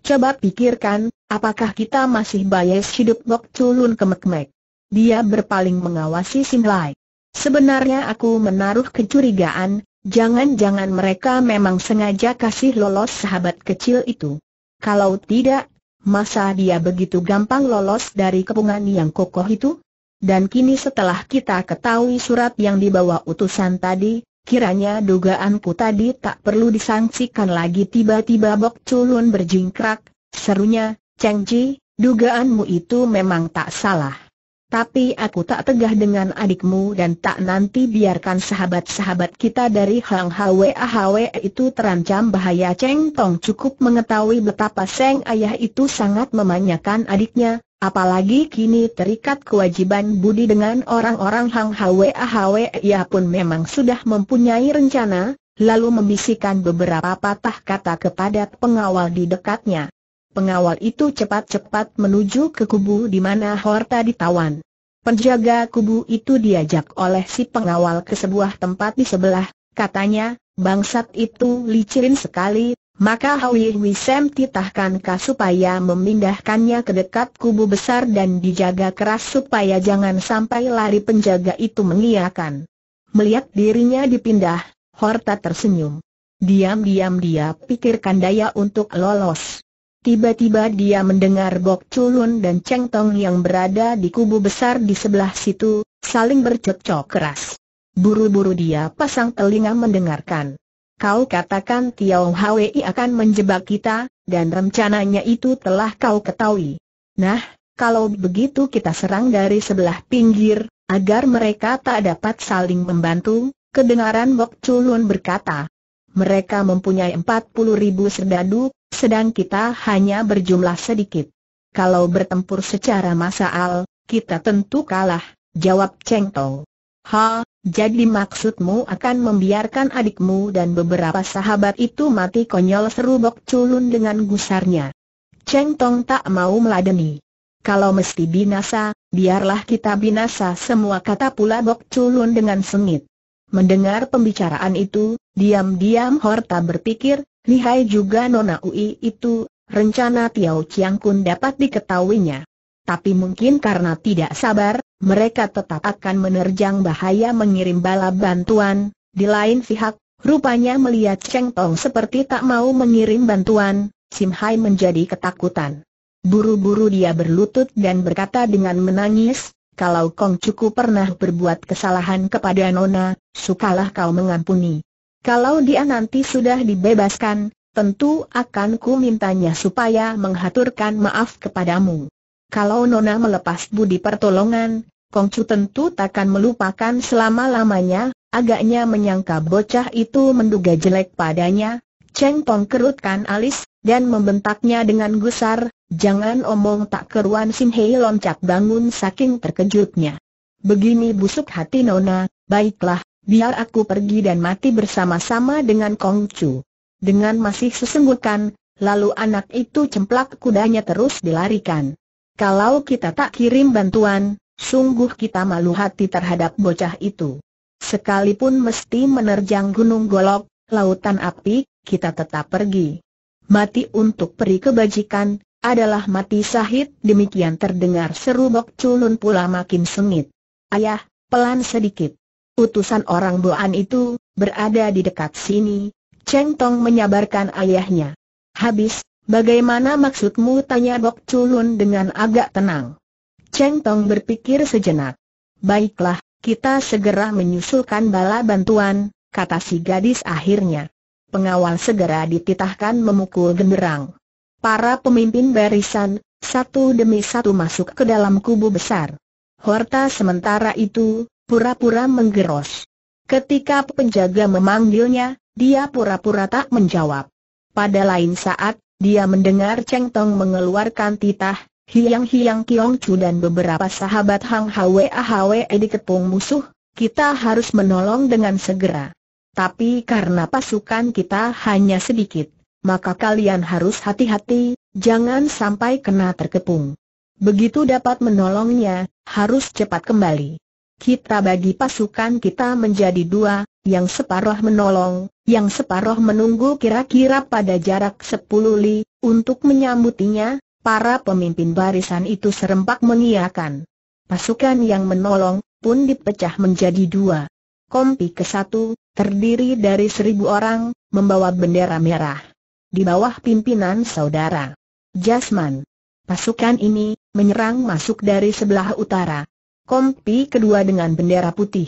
Coba pikirkan, apakah kita masih bayar hidup Gok Culun kemek-mek? Dia berpaling mengawasi Lai. Sebenarnya aku menaruh kecurigaan, Jangan-jangan mereka memang sengaja kasih lolos sahabat kecil itu. Kalau tidak, masa dia begitu gampang lolos dari kepungan yang kokoh itu? Dan kini setelah kita ketahui surat yang dibawa utusan tadi, kiranya dugaanku tadi tak perlu disangsikan lagi tiba-tiba Bok Culun berjingkrak, serunya, Cheng Ji, dugaanmu itu memang tak salah tapi aku tak tegah dengan adikmu dan tak nanti biarkan sahabat-sahabat kita dari Hang Hwe Ahwe itu terancam bahaya Cheng Tong cukup mengetahui betapa Seng Ayah itu sangat memanyakan adiknya, apalagi kini terikat kewajiban budi dengan orang-orang Hang Hwe Ahwe ia pun memang sudah mempunyai rencana, lalu membisikkan beberapa patah kata kepada pengawal di dekatnya. Pengawal itu cepat-cepat menuju ke kubu di mana Horta ditawan. Penjaga kubu itu diajak oleh si pengawal ke sebuah tempat di sebelah, katanya, bangsat itu licin sekali, maka Hawi Wisem titahkan kah supaya memindahkannya ke dekat kubu besar dan dijaga keras supaya jangan sampai lari penjaga itu mengiakan. Melihat dirinya dipindah, Horta tersenyum. Diam-diam dia pikirkan daya untuk lolos. Tiba-tiba dia mendengar Bok Culun dan Cheng Tong yang berada di kubu besar di sebelah situ, saling bercocok keras. Buru-buru dia pasang telinga mendengarkan. Kau katakan Tiao Hwi akan menjebak kita, dan rencananya itu telah kau ketahui. Nah, kalau begitu kita serang dari sebelah pinggir, agar mereka tak dapat saling membantu, kedengaran Bok Culun berkata. Mereka mempunyai 40 ribu serdadu, sedang kita hanya berjumlah sedikit. Kalau bertempur secara masal, kita tentu kalah, jawab Cheng Tong. Ha, jadi maksudmu akan membiarkan adikmu dan beberapa sahabat itu mati konyol seru Bok Culun dengan gusarnya. Cheng Tong tak mau meladeni. Kalau mesti binasa, biarlah kita binasa semua kata pula Bok Culun dengan sengit. Mendengar pembicaraan itu, diam-diam Horta berpikir, Lihai juga Nona Ui itu, rencana Tiao Chiang Kun dapat diketahuinya. Tapi mungkin karena tidak sabar, mereka tetap akan menerjang bahaya mengirim bala bantuan. Di lain pihak, rupanya melihat Cheng Tong seperti tak mau mengirim bantuan, Sim Hai menjadi ketakutan. Buru-buru dia berlutut dan berkata dengan menangis, kalau Kong Cuku pernah berbuat kesalahan kepada Nona, sukalah kau mengampuni. Kalau dia nanti sudah dibebaskan, tentu akan ku mintanya supaya menghaturkan maaf kepadamu. Kalau Nona melepas budi pertolongan, Kongcu tentu takkan melupakan selama-lamanya, agaknya menyangka bocah itu menduga jelek padanya. Cheng Tong kerutkan alis, dan membentaknya dengan gusar, jangan omong tak keruan Sim Hei loncat bangun saking terkejutnya. Begini busuk hati Nona, baiklah, biar aku pergi dan mati bersama-sama dengan Kong Chu. Dengan masih sesenggukan, lalu anak itu cemplak kudanya terus dilarikan. Kalau kita tak kirim bantuan, sungguh kita malu hati terhadap bocah itu. Sekalipun mesti menerjang gunung golok, lautan api, kita tetap pergi. Mati untuk peri kebajikan, adalah mati sahid, demikian terdengar seru Bok Culun pula makin sengit. Ayah, pelan sedikit utusan orang Boan itu, berada di dekat sini, Cheng Tong menyabarkan ayahnya. Habis, bagaimana maksudmu tanya Bok Culun dengan agak tenang. Cheng Tong berpikir sejenak. Baiklah, kita segera menyusulkan bala bantuan, kata si gadis akhirnya. Pengawal segera dititahkan memukul genderang. Para pemimpin barisan, satu demi satu masuk ke dalam kubu besar. Horta sementara itu, pura-pura menggeros. Ketika penjaga memanggilnya, dia pura-pura tak menjawab. Pada lain saat, dia mendengar Cheng Tong mengeluarkan titah, hiang-hiang Kiong Chu dan beberapa sahabat Hang Hwe Hwe dikepung musuh, kita harus menolong dengan segera. Tapi karena pasukan kita hanya sedikit, maka kalian harus hati-hati, jangan sampai kena terkepung. Begitu dapat menolongnya, harus cepat kembali. Kita bagi pasukan kita menjadi dua, yang separuh menolong, yang separuh menunggu kira-kira pada jarak sepuluh li, untuk menyambutinya, para pemimpin barisan itu serempak mengiakan. Pasukan yang menolong, pun dipecah menjadi dua. Kompi ke satu, terdiri dari seribu orang, membawa bendera merah. Di bawah pimpinan saudara Jasman. Pasukan ini, menyerang masuk dari sebelah utara kompi kedua dengan bendera putih.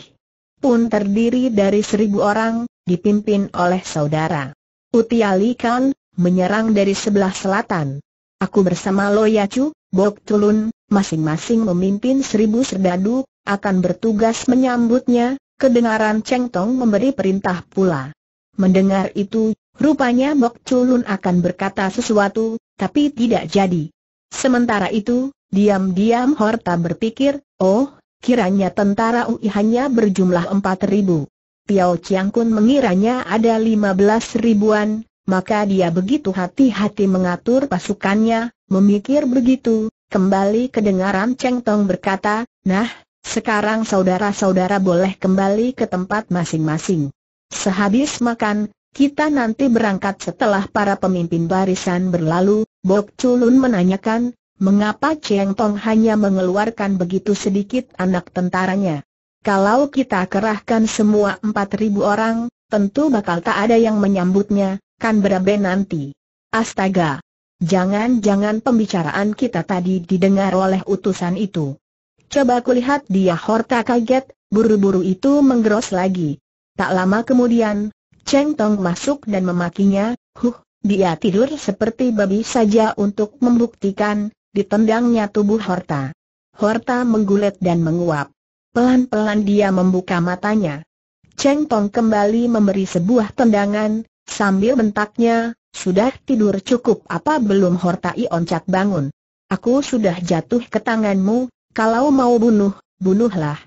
Pun terdiri dari seribu orang, dipimpin oleh saudara. Utiali Khan, menyerang dari sebelah selatan. Aku bersama Loyacu, Bok Tulun, masing-masing memimpin seribu serdadu, akan bertugas menyambutnya, kedengaran Cheng Tong memberi perintah pula. Mendengar itu, rupanya Bok Tulun akan berkata sesuatu, tapi tidak jadi. Sementara itu, diam-diam Horta berpikir, Oh, kiranya tentara UI hanya berjumlah 4.000. Piao Chiang Kun mengiranya ada lima belas ribuan, maka dia begitu hati-hati mengatur pasukannya, memikir begitu, kembali kedengaran Cheng Tong berkata, Nah, sekarang saudara-saudara boleh kembali ke tempat masing-masing. Sehabis makan, kita nanti berangkat setelah para pemimpin barisan berlalu, Bok Chulun menanyakan, Mengapa Cheng Tong hanya mengeluarkan begitu sedikit anak tentaranya? Kalau kita kerahkan semua 4.000 orang, tentu bakal tak ada yang menyambutnya, kan berabe nanti. Astaga! Jangan-jangan pembicaraan kita tadi didengar oleh utusan itu. Coba kulihat dia horta kaget, buru-buru itu menggeros lagi. Tak lama kemudian, Cheng Tong masuk dan memakinya, huh, dia tidur seperti babi saja untuk membuktikan, ditendangnya tubuh Horta. Horta menggulet dan menguap. Pelan-pelan dia membuka matanya. Cheng Tong kembali memberi sebuah tendangan, sambil bentaknya, sudah tidur cukup apa belum Horta Ioncak bangun. Aku sudah jatuh ke tanganmu, kalau mau bunuh, bunuhlah.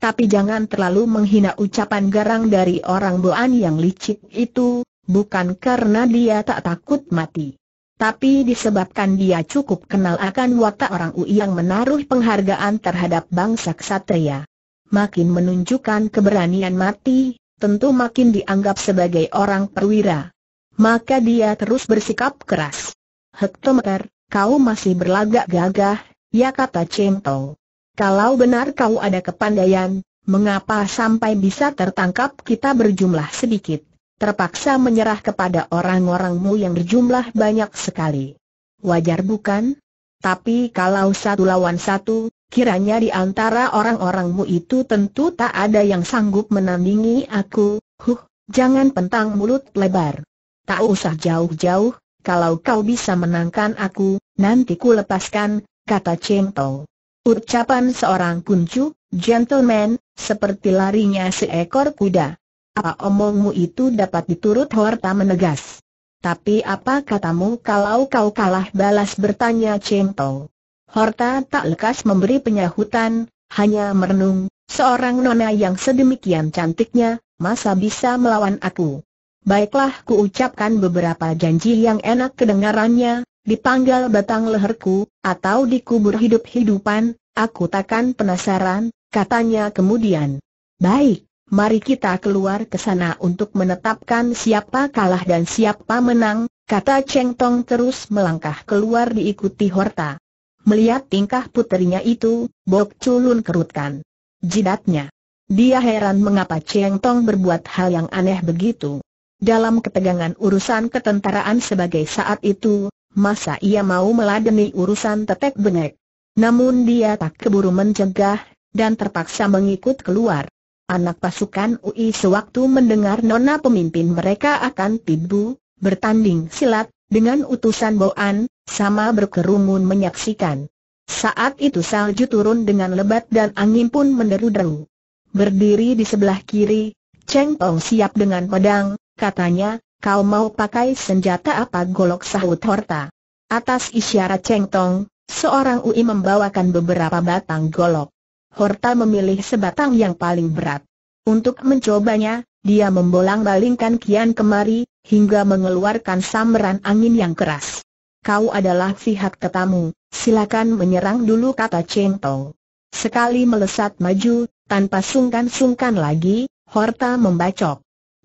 Tapi jangan terlalu menghina ucapan garang dari orang Boan yang licik itu, bukan karena dia tak takut mati. Tapi disebabkan dia cukup kenal akan watak orang UI yang menaruh penghargaan terhadap bangsa ksatria. Makin menunjukkan keberanian mati, tentu makin dianggap sebagai orang perwira. Maka dia terus bersikap keras. Hektometer, kau masih berlagak gagah, ya kata Cento. Kalau benar kau ada kepandaian, mengapa sampai bisa tertangkap kita berjumlah sedikit? terpaksa menyerah kepada orang-orangmu yang berjumlah banyak sekali. Wajar bukan? Tapi kalau satu lawan satu, kiranya di antara orang-orangmu itu tentu tak ada yang sanggup menandingi aku, huh, jangan pentang mulut lebar. Tak usah jauh-jauh, kalau kau bisa menangkan aku, nanti ku lepaskan, kata Cheng Tong. Ucapan seorang kuncu, gentleman, seperti larinya seekor kuda apa omongmu itu dapat diturut Horta menegas. Tapi apa katamu kalau kau kalah balas bertanya Cempong. Horta tak lekas memberi penyahutan, hanya merenung, seorang nona yang sedemikian cantiknya, masa bisa melawan aku. Baiklah ku ucapkan beberapa janji yang enak kedengarannya, dipanggal batang leherku, atau dikubur hidup-hidupan, aku takkan penasaran, katanya kemudian. Baik, mari kita keluar ke sana untuk menetapkan siapa kalah dan siapa menang, kata Cheng Tong terus melangkah keluar diikuti Horta. Melihat tingkah putrinya itu, Bok Culun kerutkan jidatnya. Dia heran mengapa Cheng Tong berbuat hal yang aneh begitu. Dalam ketegangan urusan ketentaraan sebagai saat itu, masa ia mau meladeni urusan tetek bengek. Namun dia tak keburu mencegah, dan terpaksa mengikut keluar. Anak pasukan UI sewaktu mendengar nona pemimpin mereka akan tibu, bertanding silat, dengan utusan Boan, sama berkerumun menyaksikan. Saat itu salju turun dengan lebat dan angin pun menderu-deru. Berdiri di sebelah kiri, Cheng Tong siap dengan pedang, katanya, kau mau pakai senjata apa golok sahut Horta. Atas isyarat Cheng Tong, seorang UI membawakan beberapa batang golok. Horta memilih sebatang yang paling berat. Untuk mencobanya, dia membolang-balingkan kian kemari, hingga mengeluarkan sambaran angin yang keras. Kau adalah pihak tetamu, silakan menyerang dulu kata Cheng Tong. Sekali melesat maju, tanpa sungkan-sungkan lagi, Horta membacok.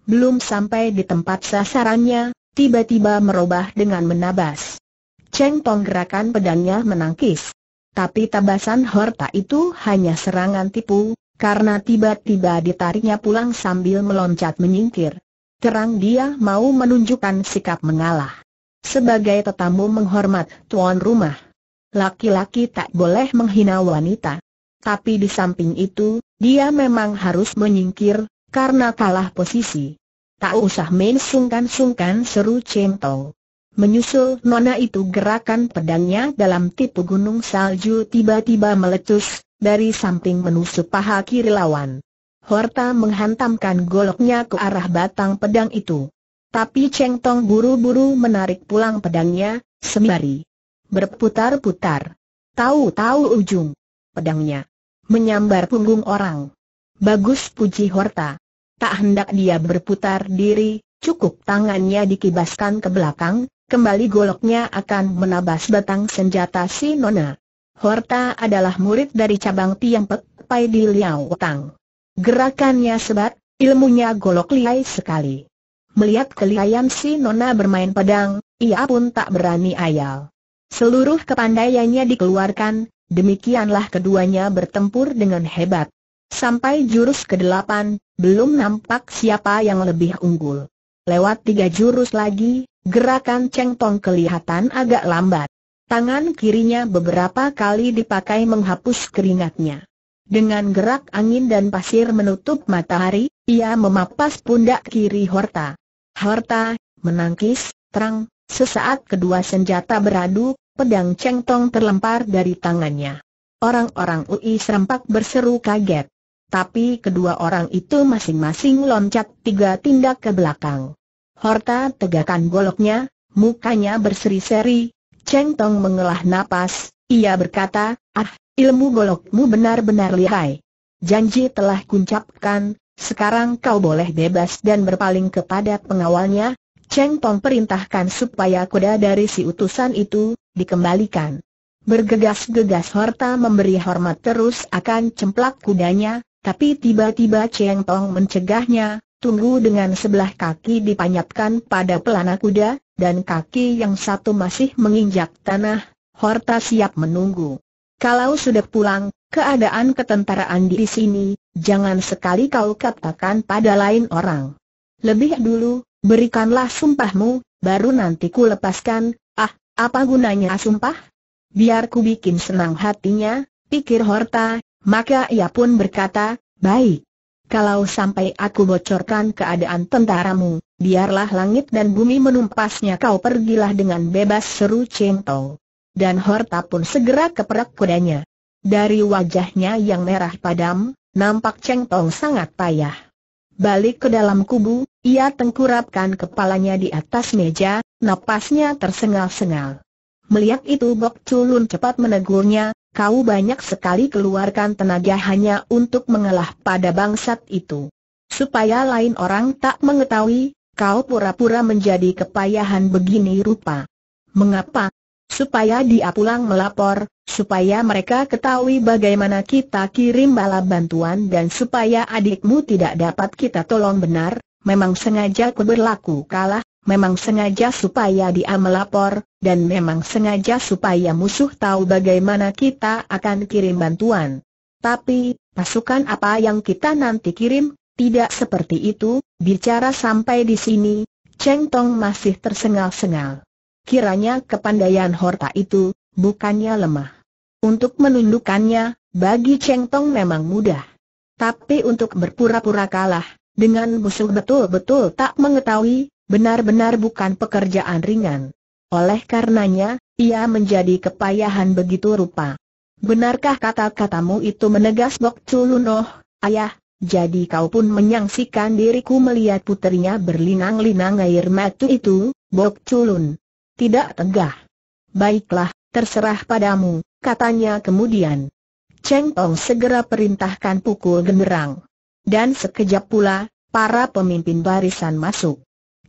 Belum sampai di tempat sasarannya, tiba-tiba merubah dengan menabas. Cheng Tong gerakan pedangnya menangkis. Tapi tabasan Horta itu hanya serangan tipu, karena tiba-tiba ditariknya pulang sambil meloncat menyingkir. Terang dia mau menunjukkan sikap mengalah. Sebagai tetamu menghormat tuan rumah. Laki-laki tak boleh menghina wanita. Tapi di samping itu, dia memang harus menyingkir, karena kalah posisi. Tak usah main sungkan-sungkan seru centong. Menyusul nona itu gerakan pedangnya dalam tipu gunung salju tiba-tiba meletus, dari samping menusuk paha kiri lawan. Horta menghantamkan goloknya ke arah batang pedang itu. Tapi Cheng Tong buru-buru menarik pulang pedangnya, sembari berputar-putar. Tahu-tahu ujung pedangnya menyambar punggung orang. Bagus puji Horta. Tak hendak dia berputar diri, cukup tangannya dikibaskan ke belakang, kembali goloknya akan menabas batang senjata si Nona. Horta adalah murid dari cabang Tiang Pek, Pai di Liao Tang. Gerakannya sebat, ilmunya golok liai sekali. Melihat kelihayan si Nona bermain pedang, ia pun tak berani ayal. Seluruh kepandaiannya dikeluarkan, demikianlah keduanya bertempur dengan hebat. Sampai jurus ke-8, belum nampak siapa yang lebih unggul. Lewat tiga jurus lagi, gerakan Cheng Tong kelihatan agak lambat. Tangan kirinya beberapa kali dipakai menghapus keringatnya. Dengan gerak angin dan pasir menutup matahari, ia memapas pundak kiri Horta. Horta, menangkis, terang, sesaat kedua senjata beradu, pedang Cheng Tong terlempar dari tangannya. Orang-orang UI serempak berseru kaget tapi kedua orang itu masing-masing loncat tiga tindak ke belakang. Horta tegakkan goloknya, mukanya berseri-seri, Cheng Tong mengelah napas, ia berkata, ah, ilmu golokmu benar-benar lihai. Janji telah kuncapkan, sekarang kau boleh bebas dan berpaling kepada pengawalnya, Cheng Tong perintahkan supaya kuda dari si utusan itu, dikembalikan. Bergegas-gegas Horta memberi hormat terus akan cemplak kudanya, tapi tiba-tiba Cheng Tong mencegahnya, tunggu dengan sebelah kaki dipanyapkan pada pelana kuda, dan kaki yang satu masih menginjak tanah, Horta siap menunggu. Kalau sudah pulang, keadaan ketentaraan di sini, jangan sekali kau katakan pada lain orang. Lebih dulu, berikanlah sumpahmu, baru nanti ku lepaskan, ah, apa gunanya sumpah? Biar ku bikin senang hatinya, pikir Horta, maka ia pun berkata, baik. Kalau sampai aku bocorkan keadaan tentaramu, biarlah langit dan bumi menumpasnya kau pergilah dengan bebas seru Tong. Dan Horta pun segera keperak kudanya. Dari wajahnya yang merah padam, nampak Cheng Tong sangat payah. Balik ke dalam kubu, ia tengkurapkan kepalanya di atas meja, napasnya tersengal-sengal. Melihat itu Bok Chulun cepat menegurnya, kau banyak sekali keluarkan tenaga hanya untuk mengalah pada bangsat itu. Supaya lain orang tak mengetahui, kau pura-pura menjadi kepayahan begini rupa. Mengapa? Supaya dia pulang melapor, supaya mereka ketahui bagaimana kita kirim bala bantuan dan supaya adikmu tidak dapat kita tolong benar, memang sengaja ku berlaku kalah, memang sengaja supaya dia melapor, dan memang sengaja supaya musuh tahu bagaimana kita akan kirim bantuan. Tapi, pasukan apa yang kita nanti kirim, tidak seperti itu, bicara sampai di sini, Cheng Tong masih tersengal-sengal. Kiranya kepandaian Horta itu, bukannya lemah. Untuk menundukkannya, bagi Cheng Tong memang mudah. Tapi untuk berpura-pura kalah, dengan musuh betul-betul tak mengetahui, benar-benar bukan pekerjaan ringan. Oleh karenanya, ia menjadi kepayahan begitu rupa. Benarkah kata-katamu itu menegas Bok Culunoh, ayah, jadi kau pun menyaksikan diriku melihat putrinya berlinang-linang air matu itu, Bok Culun. Tidak tegah. Baiklah, terserah padamu, katanya kemudian. Cheng Tong segera perintahkan pukul genderang. Dan sekejap pula, para pemimpin barisan masuk.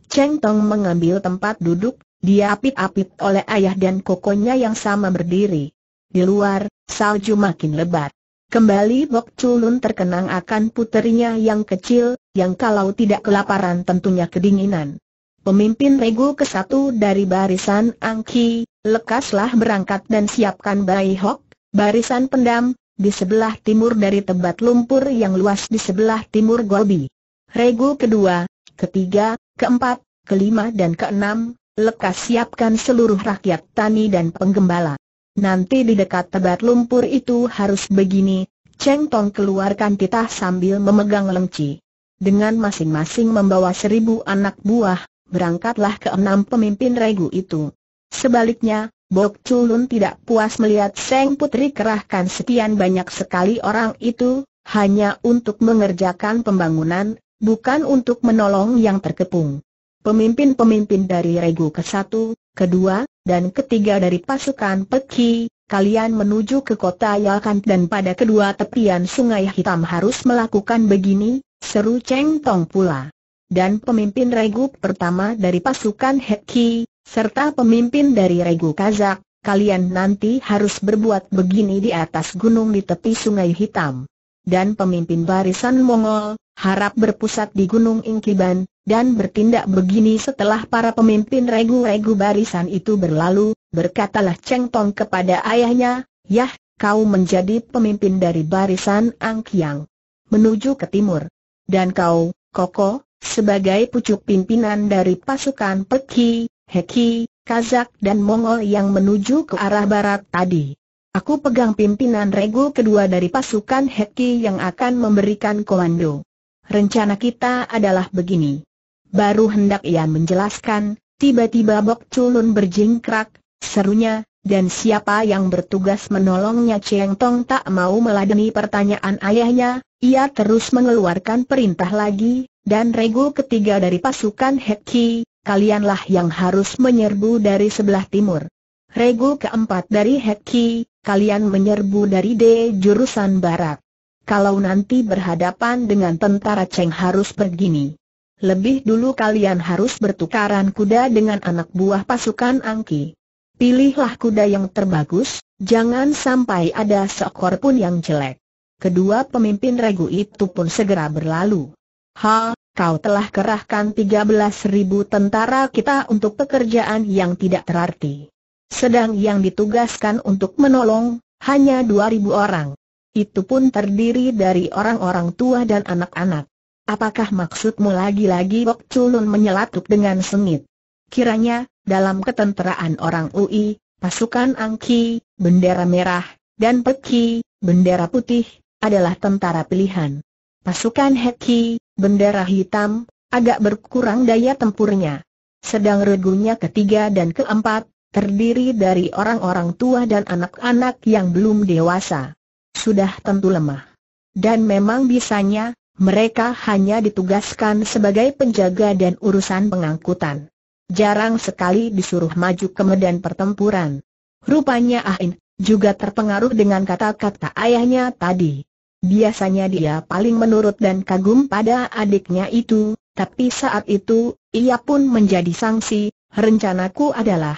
Cheng Tong mengambil tempat duduk, diapit-apit oleh ayah dan kokonya yang sama berdiri. Di luar, salju makin lebat. Kembali Bok Chulun terkenang akan puterinya yang kecil, yang kalau tidak kelaparan tentunya kedinginan. Pemimpin regu ke satu dari barisan Angki, lekaslah berangkat dan siapkan Bai Hok, barisan pendam, di sebelah timur dari tebat lumpur yang luas di sebelah timur Gobi. Regu kedua, ketiga, keempat, kelima dan keenam, lekas siapkan seluruh rakyat tani dan penggembala. Nanti di dekat tebat lumpur itu harus begini, Cheng Tong keluarkan titah sambil memegang lengci. Dengan masing-masing membawa seribu anak buah, berangkatlah ke enam pemimpin regu itu. Sebaliknya, Bok Chulun tidak puas melihat Seng Putri kerahkan sekian banyak sekali orang itu, hanya untuk mengerjakan pembangunan, bukan untuk menolong yang terkepung. Pemimpin-pemimpin dari regu ke-1, kedua, dan ketiga dari pasukan Peki, kalian menuju ke kota Yakan dan pada kedua tepian sungai hitam harus melakukan begini, seru Cheng Tong pula. Dan pemimpin regu pertama dari pasukan Heki, serta pemimpin dari regu Kazak, kalian nanti harus berbuat begini di atas gunung di tepi sungai hitam dan pemimpin barisan Mongol, harap berpusat di Gunung Ingkiban, dan bertindak begini setelah para pemimpin regu-regu barisan itu berlalu, berkatalah Cheng Tong kepada ayahnya, Yah, kau menjadi pemimpin dari barisan Angkiang menuju ke timur. Dan kau, Koko, sebagai pucuk pimpinan dari pasukan Peki, Heki, Kazak dan Mongol yang menuju ke arah barat tadi. Aku pegang pimpinan regu kedua dari pasukan Heki yang akan memberikan komando. Rencana kita adalah begini. Baru hendak ia menjelaskan, tiba-tiba Bok Culun berjingkrak, serunya, dan siapa yang bertugas menolongnya Cheng Tong tak mau meladeni pertanyaan ayahnya, ia terus mengeluarkan perintah lagi, dan regu ketiga dari pasukan Heki, kalianlah yang harus menyerbu dari sebelah timur. Regu keempat dari Heki, kalian menyerbu dari D jurusan barat. Kalau nanti berhadapan dengan tentara Cheng harus begini. Lebih dulu kalian harus bertukaran kuda dengan anak buah pasukan Angki. Pilihlah kuda yang terbagus, jangan sampai ada seekor pun yang jelek. Kedua pemimpin regu itu pun segera berlalu. Ha, kau telah kerahkan 13.000 tentara kita untuk pekerjaan yang tidak terarti. Sedang yang ditugaskan untuk menolong, hanya 2.000 orang. Itu pun terdiri dari orang-orang tua dan anak-anak. Apakah maksudmu lagi-lagi Bok Culun menyelatuk dengan sengit? Kiranya, dalam ketenteraan orang UI, pasukan Angki, bendera merah, dan Peki, bendera putih, adalah tentara pilihan. Pasukan Heki, bendera hitam, agak berkurang daya tempurnya. Sedang regunya ketiga dan keempat, terdiri dari orang-orang tua dan anak-anak yang belum dewasa. Sudah tentu lemah. Dan memang bisanya, mereka hanya ditugaskan sebagai penjaga dan urusan pengangkutan. Jarang sekali disuruh maju ke medan pertempuran. Rupanya Ain juga terpengaruh dengan kata-kata ayahnya tadi. Biasanya dia paling menurut dan kagum pada adiknya itu, tapi saat itu, ia pun menjadi sanksi. rencanaku adalah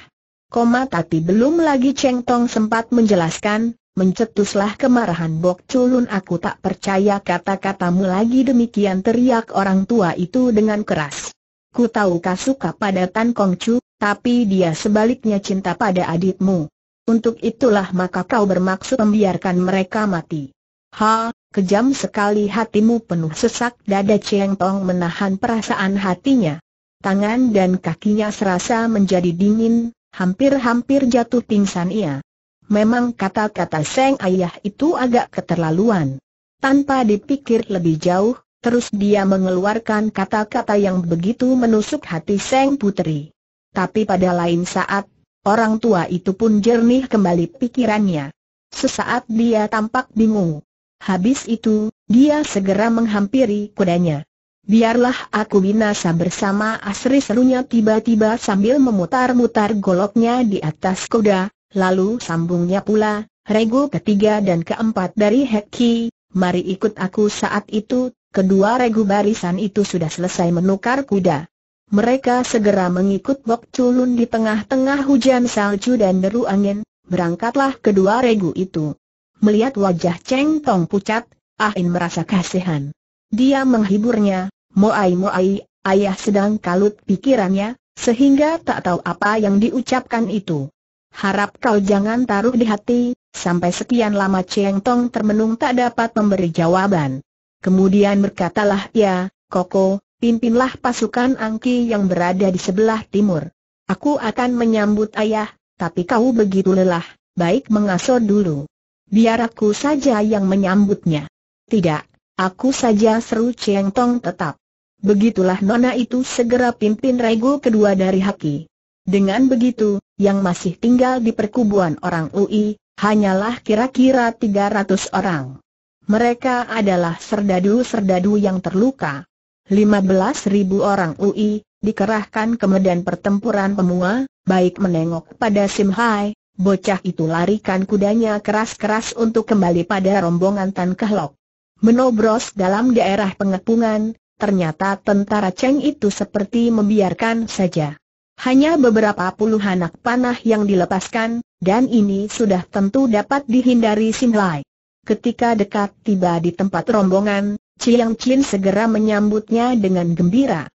Koma tapi belum lagi Cheng Tong sempat menjelaskan, mencetuslah kemarahan Bok Culun aku tak percaya kata-katamu lagi demikian teriak orang tua itu dengan keras. Ku tahu kau suka pada Tan Kong Chu, tapi dia sebaliknya cinta pada adikmu. Untuk itulah maka kau bermaksud membiarkan mereka mati. Ha, kejam sekali hatimu penuh sesak dada Cheng Tong menahan perasaan hatinya. Tangan dan kakinya serasa menjadi dingin, Hampir-hampir jatuh pingsan ia. Memang kata-kata Seng Ayah itu agak keterlaluan. Tanpa dipikir lebih jauh, terus dia mengeluarkan kata-kata yang begitu menusuk hati Seng Putri. Tapi pada lain saat, orang tua itu pun jernih kembali pikirannya. Sesaat dia tampak bingung. Habis itu, dia segera menghampiri kudanya. Biarlah aku binasa bersama Asri serunya tiba-tiba sambil memutar-mutar goloknya di atas kuda, lalu sambungnya pula, regu ketiga dan keempat dari Heki, mari ikut aku saat itu, kedua regu barisan itu sudah selesai menukar kuda. Mereka segera mengikut Bok Culun di tengah-tengah hujan salju dan deru angin, berangkatlah kedua regu itu. Melihat wajah Cheng Tong pucat, ahin merasa kasihan. Dia menghiburnya, Moai Moai, ayah sedang kalut pikirannya, sehingga tak tahu apa yang diucapkan itu. Harap kau jangan taruh di hati, sampai sekian lama Cheng Tong termenung tak dapat memberi jawaban. Kemudian berkatalah ia, ya, Koko, pimpinlah pasukan Angki yang berada di sebelah timur. Aku akan menyambut ayah, tapi kau begitu lelah, baik mengasuh dulu. Biar aku saja yang menyambutnya. Tidak, Aku saja seru Cheng Tong tetap. Begitulah nona itu segera pimpin regu kedua dari Haki. Dengan begitu, yang masih tinggal di perkubuan orang UI, hanyalah kira-kira 300 orang. Mereka adalah serdadu-serdadu yang terluka. 15.000 orang UI, dikerahkan ke medan pertempuran pemua, baik menengok pada Sim Hai, bocah itu larikan kudanya keras-keras untuk kembali pada rombongan Tan Kehlok. Menobros dalam daerah pengepungan, ternyata tentara Cheng itu seperti membiarkan saja. Hanya beberapa puluh anak panah yang dilepaskan, dan ini sudah tentu dapat dihindari Lai. Ketika dekat tiba di tempat rombongan, Chiang Chin segera menyambutnya dengan gembira.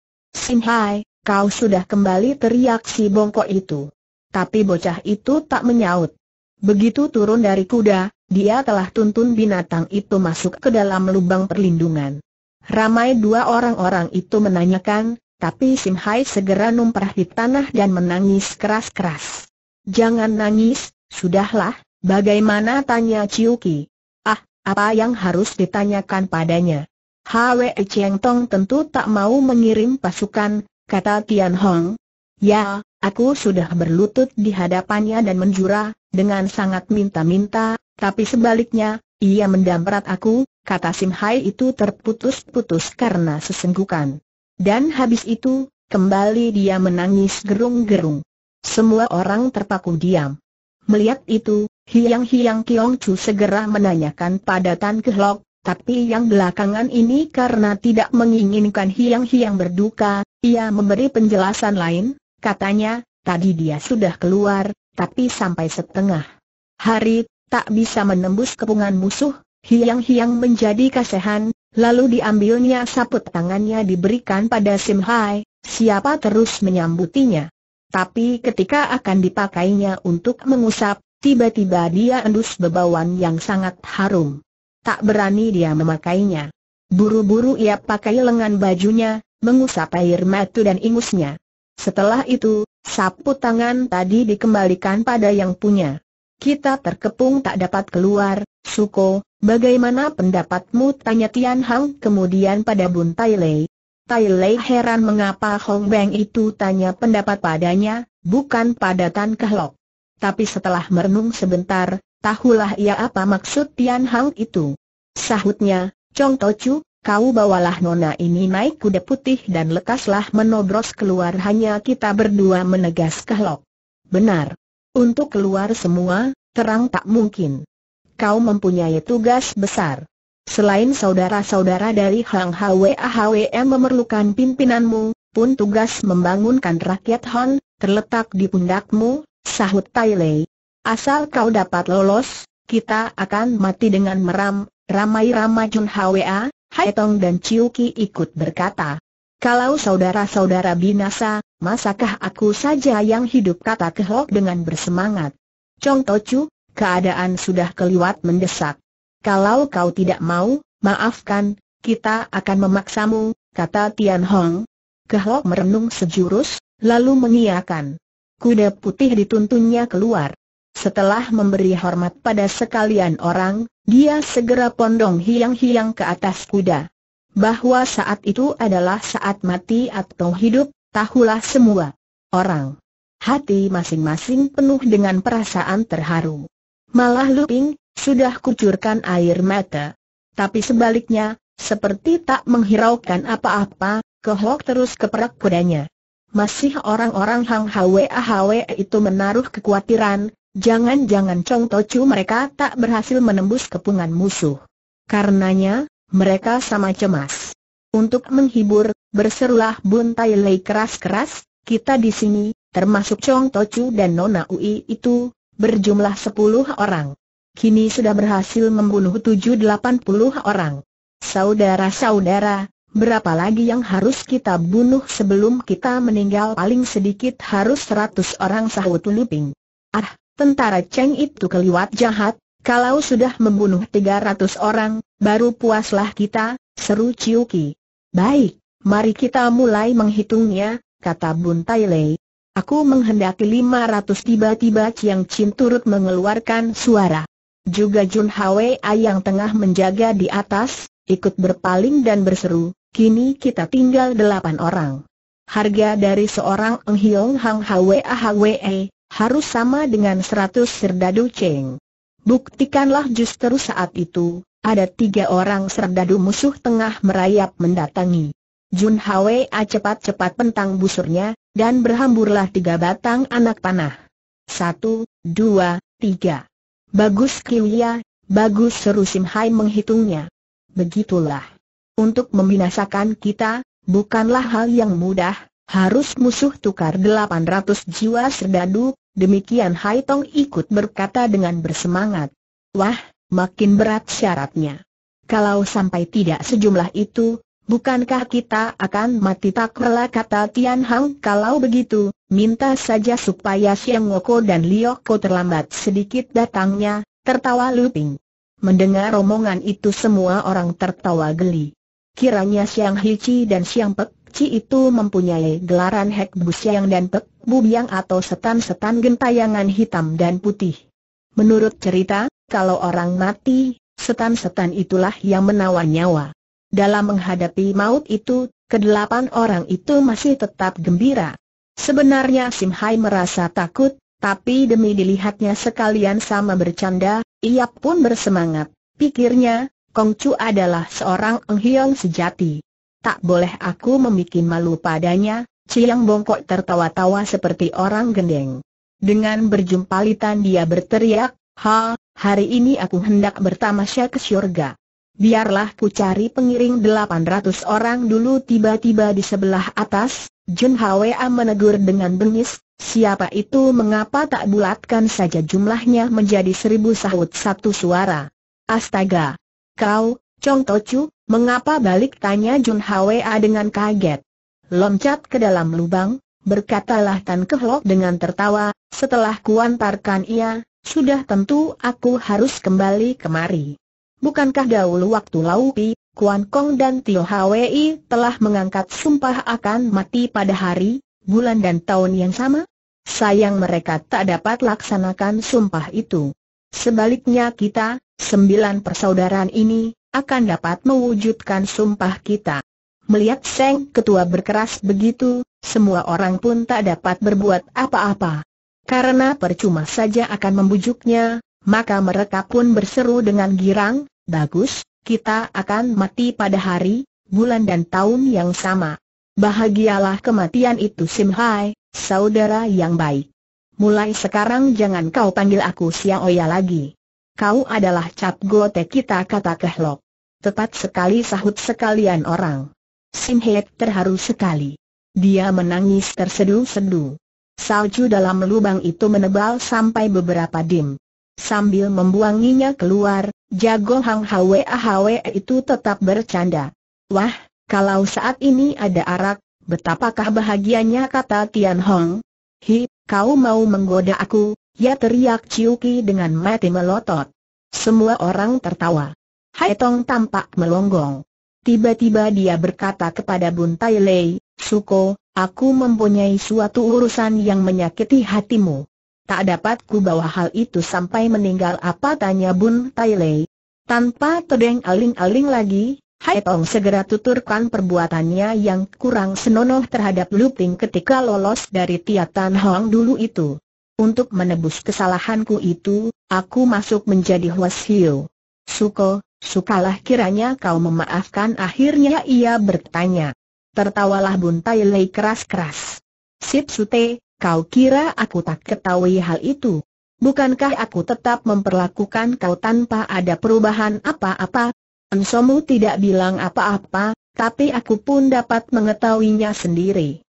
Lai, kau sudah kembali teriak si bongkok itu. Tapi bocah itu tak menyaut. Begitu turun dari kuda, dia telah tuntun binatang itu masuk ke dalam lubang perlindungan. Ramai dua orang-orang itu menanyakan, tapi Sim Hai segera numprah di tanah dan menangis keras-keras. Jangan nangis, sudahlah, bagaimana tanya Ciuki? Ah, apa yang harus ditanyakan padanya? Hwe Cheng Tong tentu tak mau mengirim pasukan, kata Tian Hong. Ya, aku sudah berlutut di hadapannya dan menjura, dengan sangat minta-minta, tapi sebaliknya, ia mendamprat aku, kata Sim Hai itu terputus-putus karena sesenggukan. Dan habis itu, kembali dia menangis gerung-gerung. Semua orang terpaku diam. Melihat itu, Hiang-Hiang Kiong Chu segera menanyakan pada Tan Kehlok, tapi yang belakangan ini karena tidak menginginkan Hiang-Hiang berduka, ia memberi penjelasan lain, katanya, tadi dia sudah keluar, tapi sampai setengah hari tak bisa menembus kepungan musuh, hiang-hiang menjadi kasehan, lalu diambilnya saput tangannya diberikan pada Sim Hai, siapa terus menyambutinya. Tapi ketika akan dipakainya untuk mengusap, tiba-tiba dia endus bebauan yang sangat harum. Tak berani dia memakainya. Buru-buru ia pakai lengan bajunya, mengusap air matu dan ingusnya. Setelah itu, sapu tangan tadi dikembalikan pada yang punya. Kita terkepung tak dapat keluar, Suko, bagaimana pendapatmu? Tanya Tian Hang kemudian pada Bun Tai Lei. Tai Lei heran mengapa Hong Beng itu tanya pendapat padanya, bukan pada Tan Kehlok. Tapi setelah merenung sebentar, tahulah ia apa maksud Tian Hang itu. Sahutnya, Chong Tochu, kau bawalah nona ini naik kuda putih dan lekaslah menobros keluar hanya kita berdua menegas Kehlok. Benar. Untuk keluar semua, terang tak mungkin. Kau mempunyai tugas besar. Selain saudara-saudara dari Hang Hwa HWM memerlukan pimpinanmu, pun tugas membangunkan rakyat Hon, terletak di pundakmu, sahut Tai Lei. Asal kau dapat lolos, kita akan mati dengan meram, ramai-ramai Jun Hwa, Hai Tong dan Chiu Ki ikut berkata. Kalau saudara-saudara binasa, masakah aku saja yang hidup kata Kehok dengan bersemangat. Chong Tochu, keadaan sudah keliwat mendesak. Kalau kau tidak mau, maafkan, kita akan memaksamu, kata Tian Hong. Kehok merenung sejurus, lalu mengiakan. Kuda putih dituntunnya keluar. Setelah memberi hormat pada sekalian orang, dia segera pondong hiang-hiang ke atas kuda bahwa saat itu adalah saat mati atau hidup, tahulah semua orang. Hati masing-masing penuh dengan perasaan terharu. Malah Luping, sudah kucurkan air mata. Tapi sebaliknya, seperti tak menghiraukan apa-apa, kehok terus keperak kudanya. Masih orang-orang Hang Hwe Hwe itu menaruh kekhawatiran, jangan-jangan Chong Tochu mereka tak berhasil menembus kepungan musuh. Karenanya, mereka sama cemas. Untuk menghibur, berserulah Bun Tai Lei keras-keras, kita di sini, termasuk Chong Tochu dan Nona Ui itu, berjumlah sepuluh orang. Kini sudah berhasil membunuh tujuh puluh orang. Saudara-saudara, berapa lagi yang harus kita bunuh sebelum kita meninggal paling sedikit harus seratus orang sahut Luping. Ah, tentara Cheng itu keliwat jahat, kalau sudah membunuh 300 orang, baru puaslah kita, seru Ciuki. Baik, mari kita mulai menghitungnya, kata Bun Tai Lei. Aku menghendaki 500 tiba-tiba Chiang Chin turut mengeluarkan suara. Juga Jun Hwa yang tengah menjaga di atas, ikut berpaling dan berseru, kini kita tinggal delapan orang. Harga dari seorang Eng Hiong Hang Hwa Hwa harus sama dengan 100 serdadu Cheng. Buktikanlah justru saat itu, ada tiga orang serdadu musuh tengah merayap mendatangi. Jun a cepat-cepat pentang busurnya, dan berhamburlah tiga batang anak panah. Satu, dua, tiga. Bagus Kiwia, bagus seru Sim Hai menghitungnya. Begitulah. Untuk membinasakan kita, bukanlah hal yang mudah, harus musuh tukar 800 jiwa serdadu, demikian Hai Tong ikut berkata dengan bersemangat. Wah, makin berat syaratnya. Kalau sampai tidak sejumlah itu, bukankah kita akan mati tak rela kata Tian Hang kalau begitu, minta saja supaya Siang Woko dan Ko terlambat sedikit datangnya, tertawa Lu Ping. Mendengar omongan itu semua orang tertawa geli. Kiranya Siang Hici dan Siang Pek Ci itu mempunyai gelaran Hek Busiang dan Pek Bubiang atau setan-setan gentayangan hitam dan putih. Menurut cerita, kalau orang mati, setan-setan itulah yang menawan nyawa. Dalam menghadapi maut itu, kedelapan orang itu masih tetap gembira. Sebenarnya Sim Hai merasa takut, tapi demi dilihatnya sekalian sama bercanda, ia pun bersemangat. Pikirnya, Kong Chu adalah seorang Hiong sejati tak boleh aku memikir malu padanya, Ciang Bongkok tertawa-tawa seperti orang gendeng. Dengan berjumpa litan dia berteriak, Ha, hari ini aku hendak bertamasya ke syurga. Biarlah ku cari pengiring 800 orang dulu tiba-tiba di sebelah atas, Jun Hwa menegur dengan bengis, siapa itu mengapa tak bulatkan saja jumlahnya menjadi seribu sahut satu suara. Astaga! Kau, Chong Tochu, Mengapa balik tanya Jun Hwa dengan kaget. Loncat ke dalam lubang, berkatalah Tan Kehlok dengan tertawa, setelah kuantarkan ia, sudah tentu aku harus kembali kemari. Bukankah dahulu waktu Laupi, Kuan Kong dan Tio Hwi telah mengangkat sumpah akan mati pada hari, bulan dan tahun yang sama? Sayang mereka tak dapat laksanakan sumpah itu. Sebaliknya kita, sembilan persaudaraan ini, akan dapat mewujudkan sumpah kita. Melihat Seng Ketua berkeras begitu, semua orang pun tak dapat berbuat apa-apa. Karena percuma saja akan membujuknya, maka mereka pun berseru dengan girang, bagus, kita akan mati pada hari, bulan dan tahun yang sama. Bahagialah kematian itu Simhai, saudara yang baik. Mulai sekarang jangan kau panggil aku Siang Oya lagi. Kau adalah cap gote kita kata Kehlok. Tepat sekali sahut sekalian orang. Sim He terharu sekali. Dia menangis terseduh sedu Salju dalam lubang itu menebal sampai beberapa dim. Sambil membuanginya keluar, jago Hang Hwe Hwe itu tetap bercanda. Wah, kalau saat ini ada arak, betapakah bahagianya kata Tian Hong. Hi, kau mau menggoda aku, ya teriak Ciuki dengan mati melotot. Semua orang tertawa. Hai tampak melonggong. Tiba-tiba dia berkata kepada Bun Tai Lei, Suko, aku mempunyai suatu urusan yang menyakiti hatimu. Tak dapat ku bawa hal itu sampai meninggal apa tanya Bun Tai Lei. Tanpa terdeng aling-aling lagi, Hai segera tuturkan perbuatannya yang kurang senonoh terhadap Luping ketika lolos dari Tan Hong dulu itu. Untuk menebus kesalahanku itu, aku masuk menjadi Huas Hiu. Suko, sukalah kiranya kau memaafkan akhirnya ia bertanya. Tertawalah Tai Lei keras-keras. Sip Sute, kau kira aku tak ketahui hal itu? Bukankah aku tetap memperlakukan kau tanpa ada perubahan apa-apa? Ensomu tidak bilang apa-apa, tapi aku pun dapat mengetahuinya sendiri.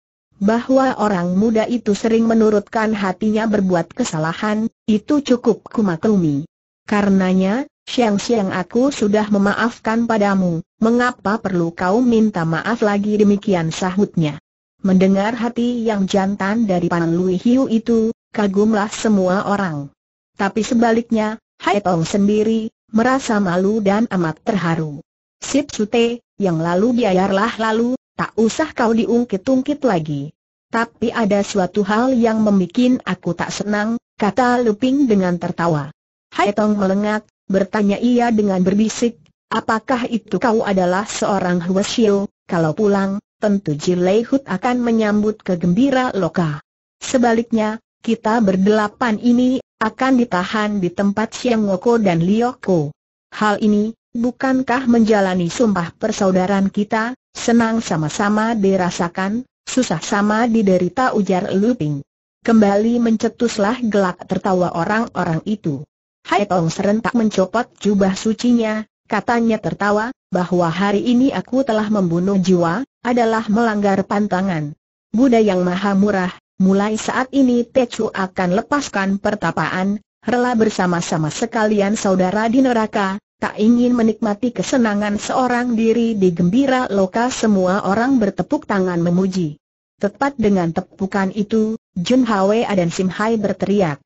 Bahwa orang muda itu sering menurutkan hatinya berbuat kesalahan, itu cukup kumaklumi. Karenanya, Siang Siang aku sudah memaafkan padamu, mengapa perlu kau minta maaf lagi demikian sahutnya. Mendengar hati yang jantan dari Pan Lui Hiu itu, kagumlah semua orang. Tapi sebaliknya, Hai Tong sendiri, merasa malu dan amat terharu. Sip Sute, yang lalu biayarlah lalu, tak usah kau diungkit-ungkit lagi. Tapi ada suatu hal yang membuat aku tak senang, kata Luping dengan tertawa. Hai Tong melengak, Bertanya ia dengan berbisik, apakah itu kau adalah seorang Huasio, kalau pulang, tentu Jilehud akan menyambut kegembira loka. Sebaliknya, kita berdelapan ini, akan ditahan di tempat Siang Woko dan Lioko. Hal ini, bukankah menjalani sumpah persaudaraan kita, senang sama-sama dirasakan, susah sama diderita ujar Luping. Kembali mencetuslah gelak tertawa orang-orang itu. Hai Tong serentak mencopot jubah sucinya, katanya tertawa, bahwa hari ini aku telah membunuh jiwa, adalah melanggar pantangan. Buddha yang maha murah, mulai saat ini Tecu akan lepaskan pertapaan, rela bersama-sama sekalian saudara di neraka, tak ingin menikmati kesenangan seorang diri di gembira loka semua orang bertepuk tangan memuji. Tepat dengan tepukan itu, Jun Hwa dan Sim Hai berteriak.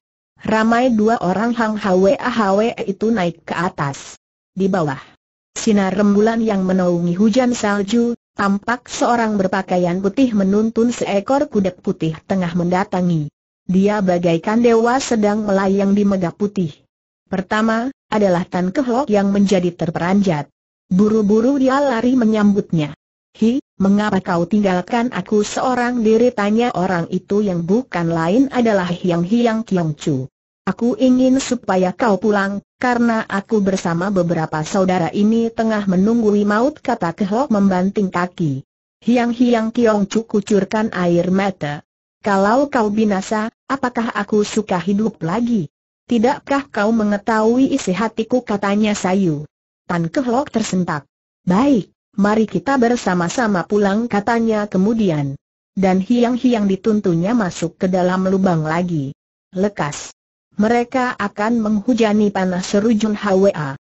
Ramai dua orang Hang Hwe Hwe itu naik ke atas. Di bawah sinar rembulan yang menaungi hujan salju, tampak seorang berpakaian putih menuntun seekor kuda putih tengah mendatangi. Dia bagaikan dewa sedang melayang di megah putih. Pertama, adalah Tan Kehlok yang menjadi terperanjat. Buru-buru dia lari menyambutnya. Hi, mengapa kau tinggalkan aku seorang diri tanya orang itu yang bukan lain adalah Hiang Hiang Kiong Chu. Aku ingin supaya kau pulang, karena aku bersama beberapa saudara ini tengah menunggui maut kata Kehok membanting kaki. Hiang Hiang Kiong Chu kucurkan air mata. Kalau kau binasa, apakah aku suka hidup lagi? Tidakkah kau mengetahui isi hatiku katanya Sayu? Tan kehlok tersentak. Baik, mari kita bersama-sama pulang katanya kemudian. Dan hiang-hiang dituntunnya masuk ke dalam lubang lagi. Lekas. Mereka akan menghujani panas Serujun Jun Hwa.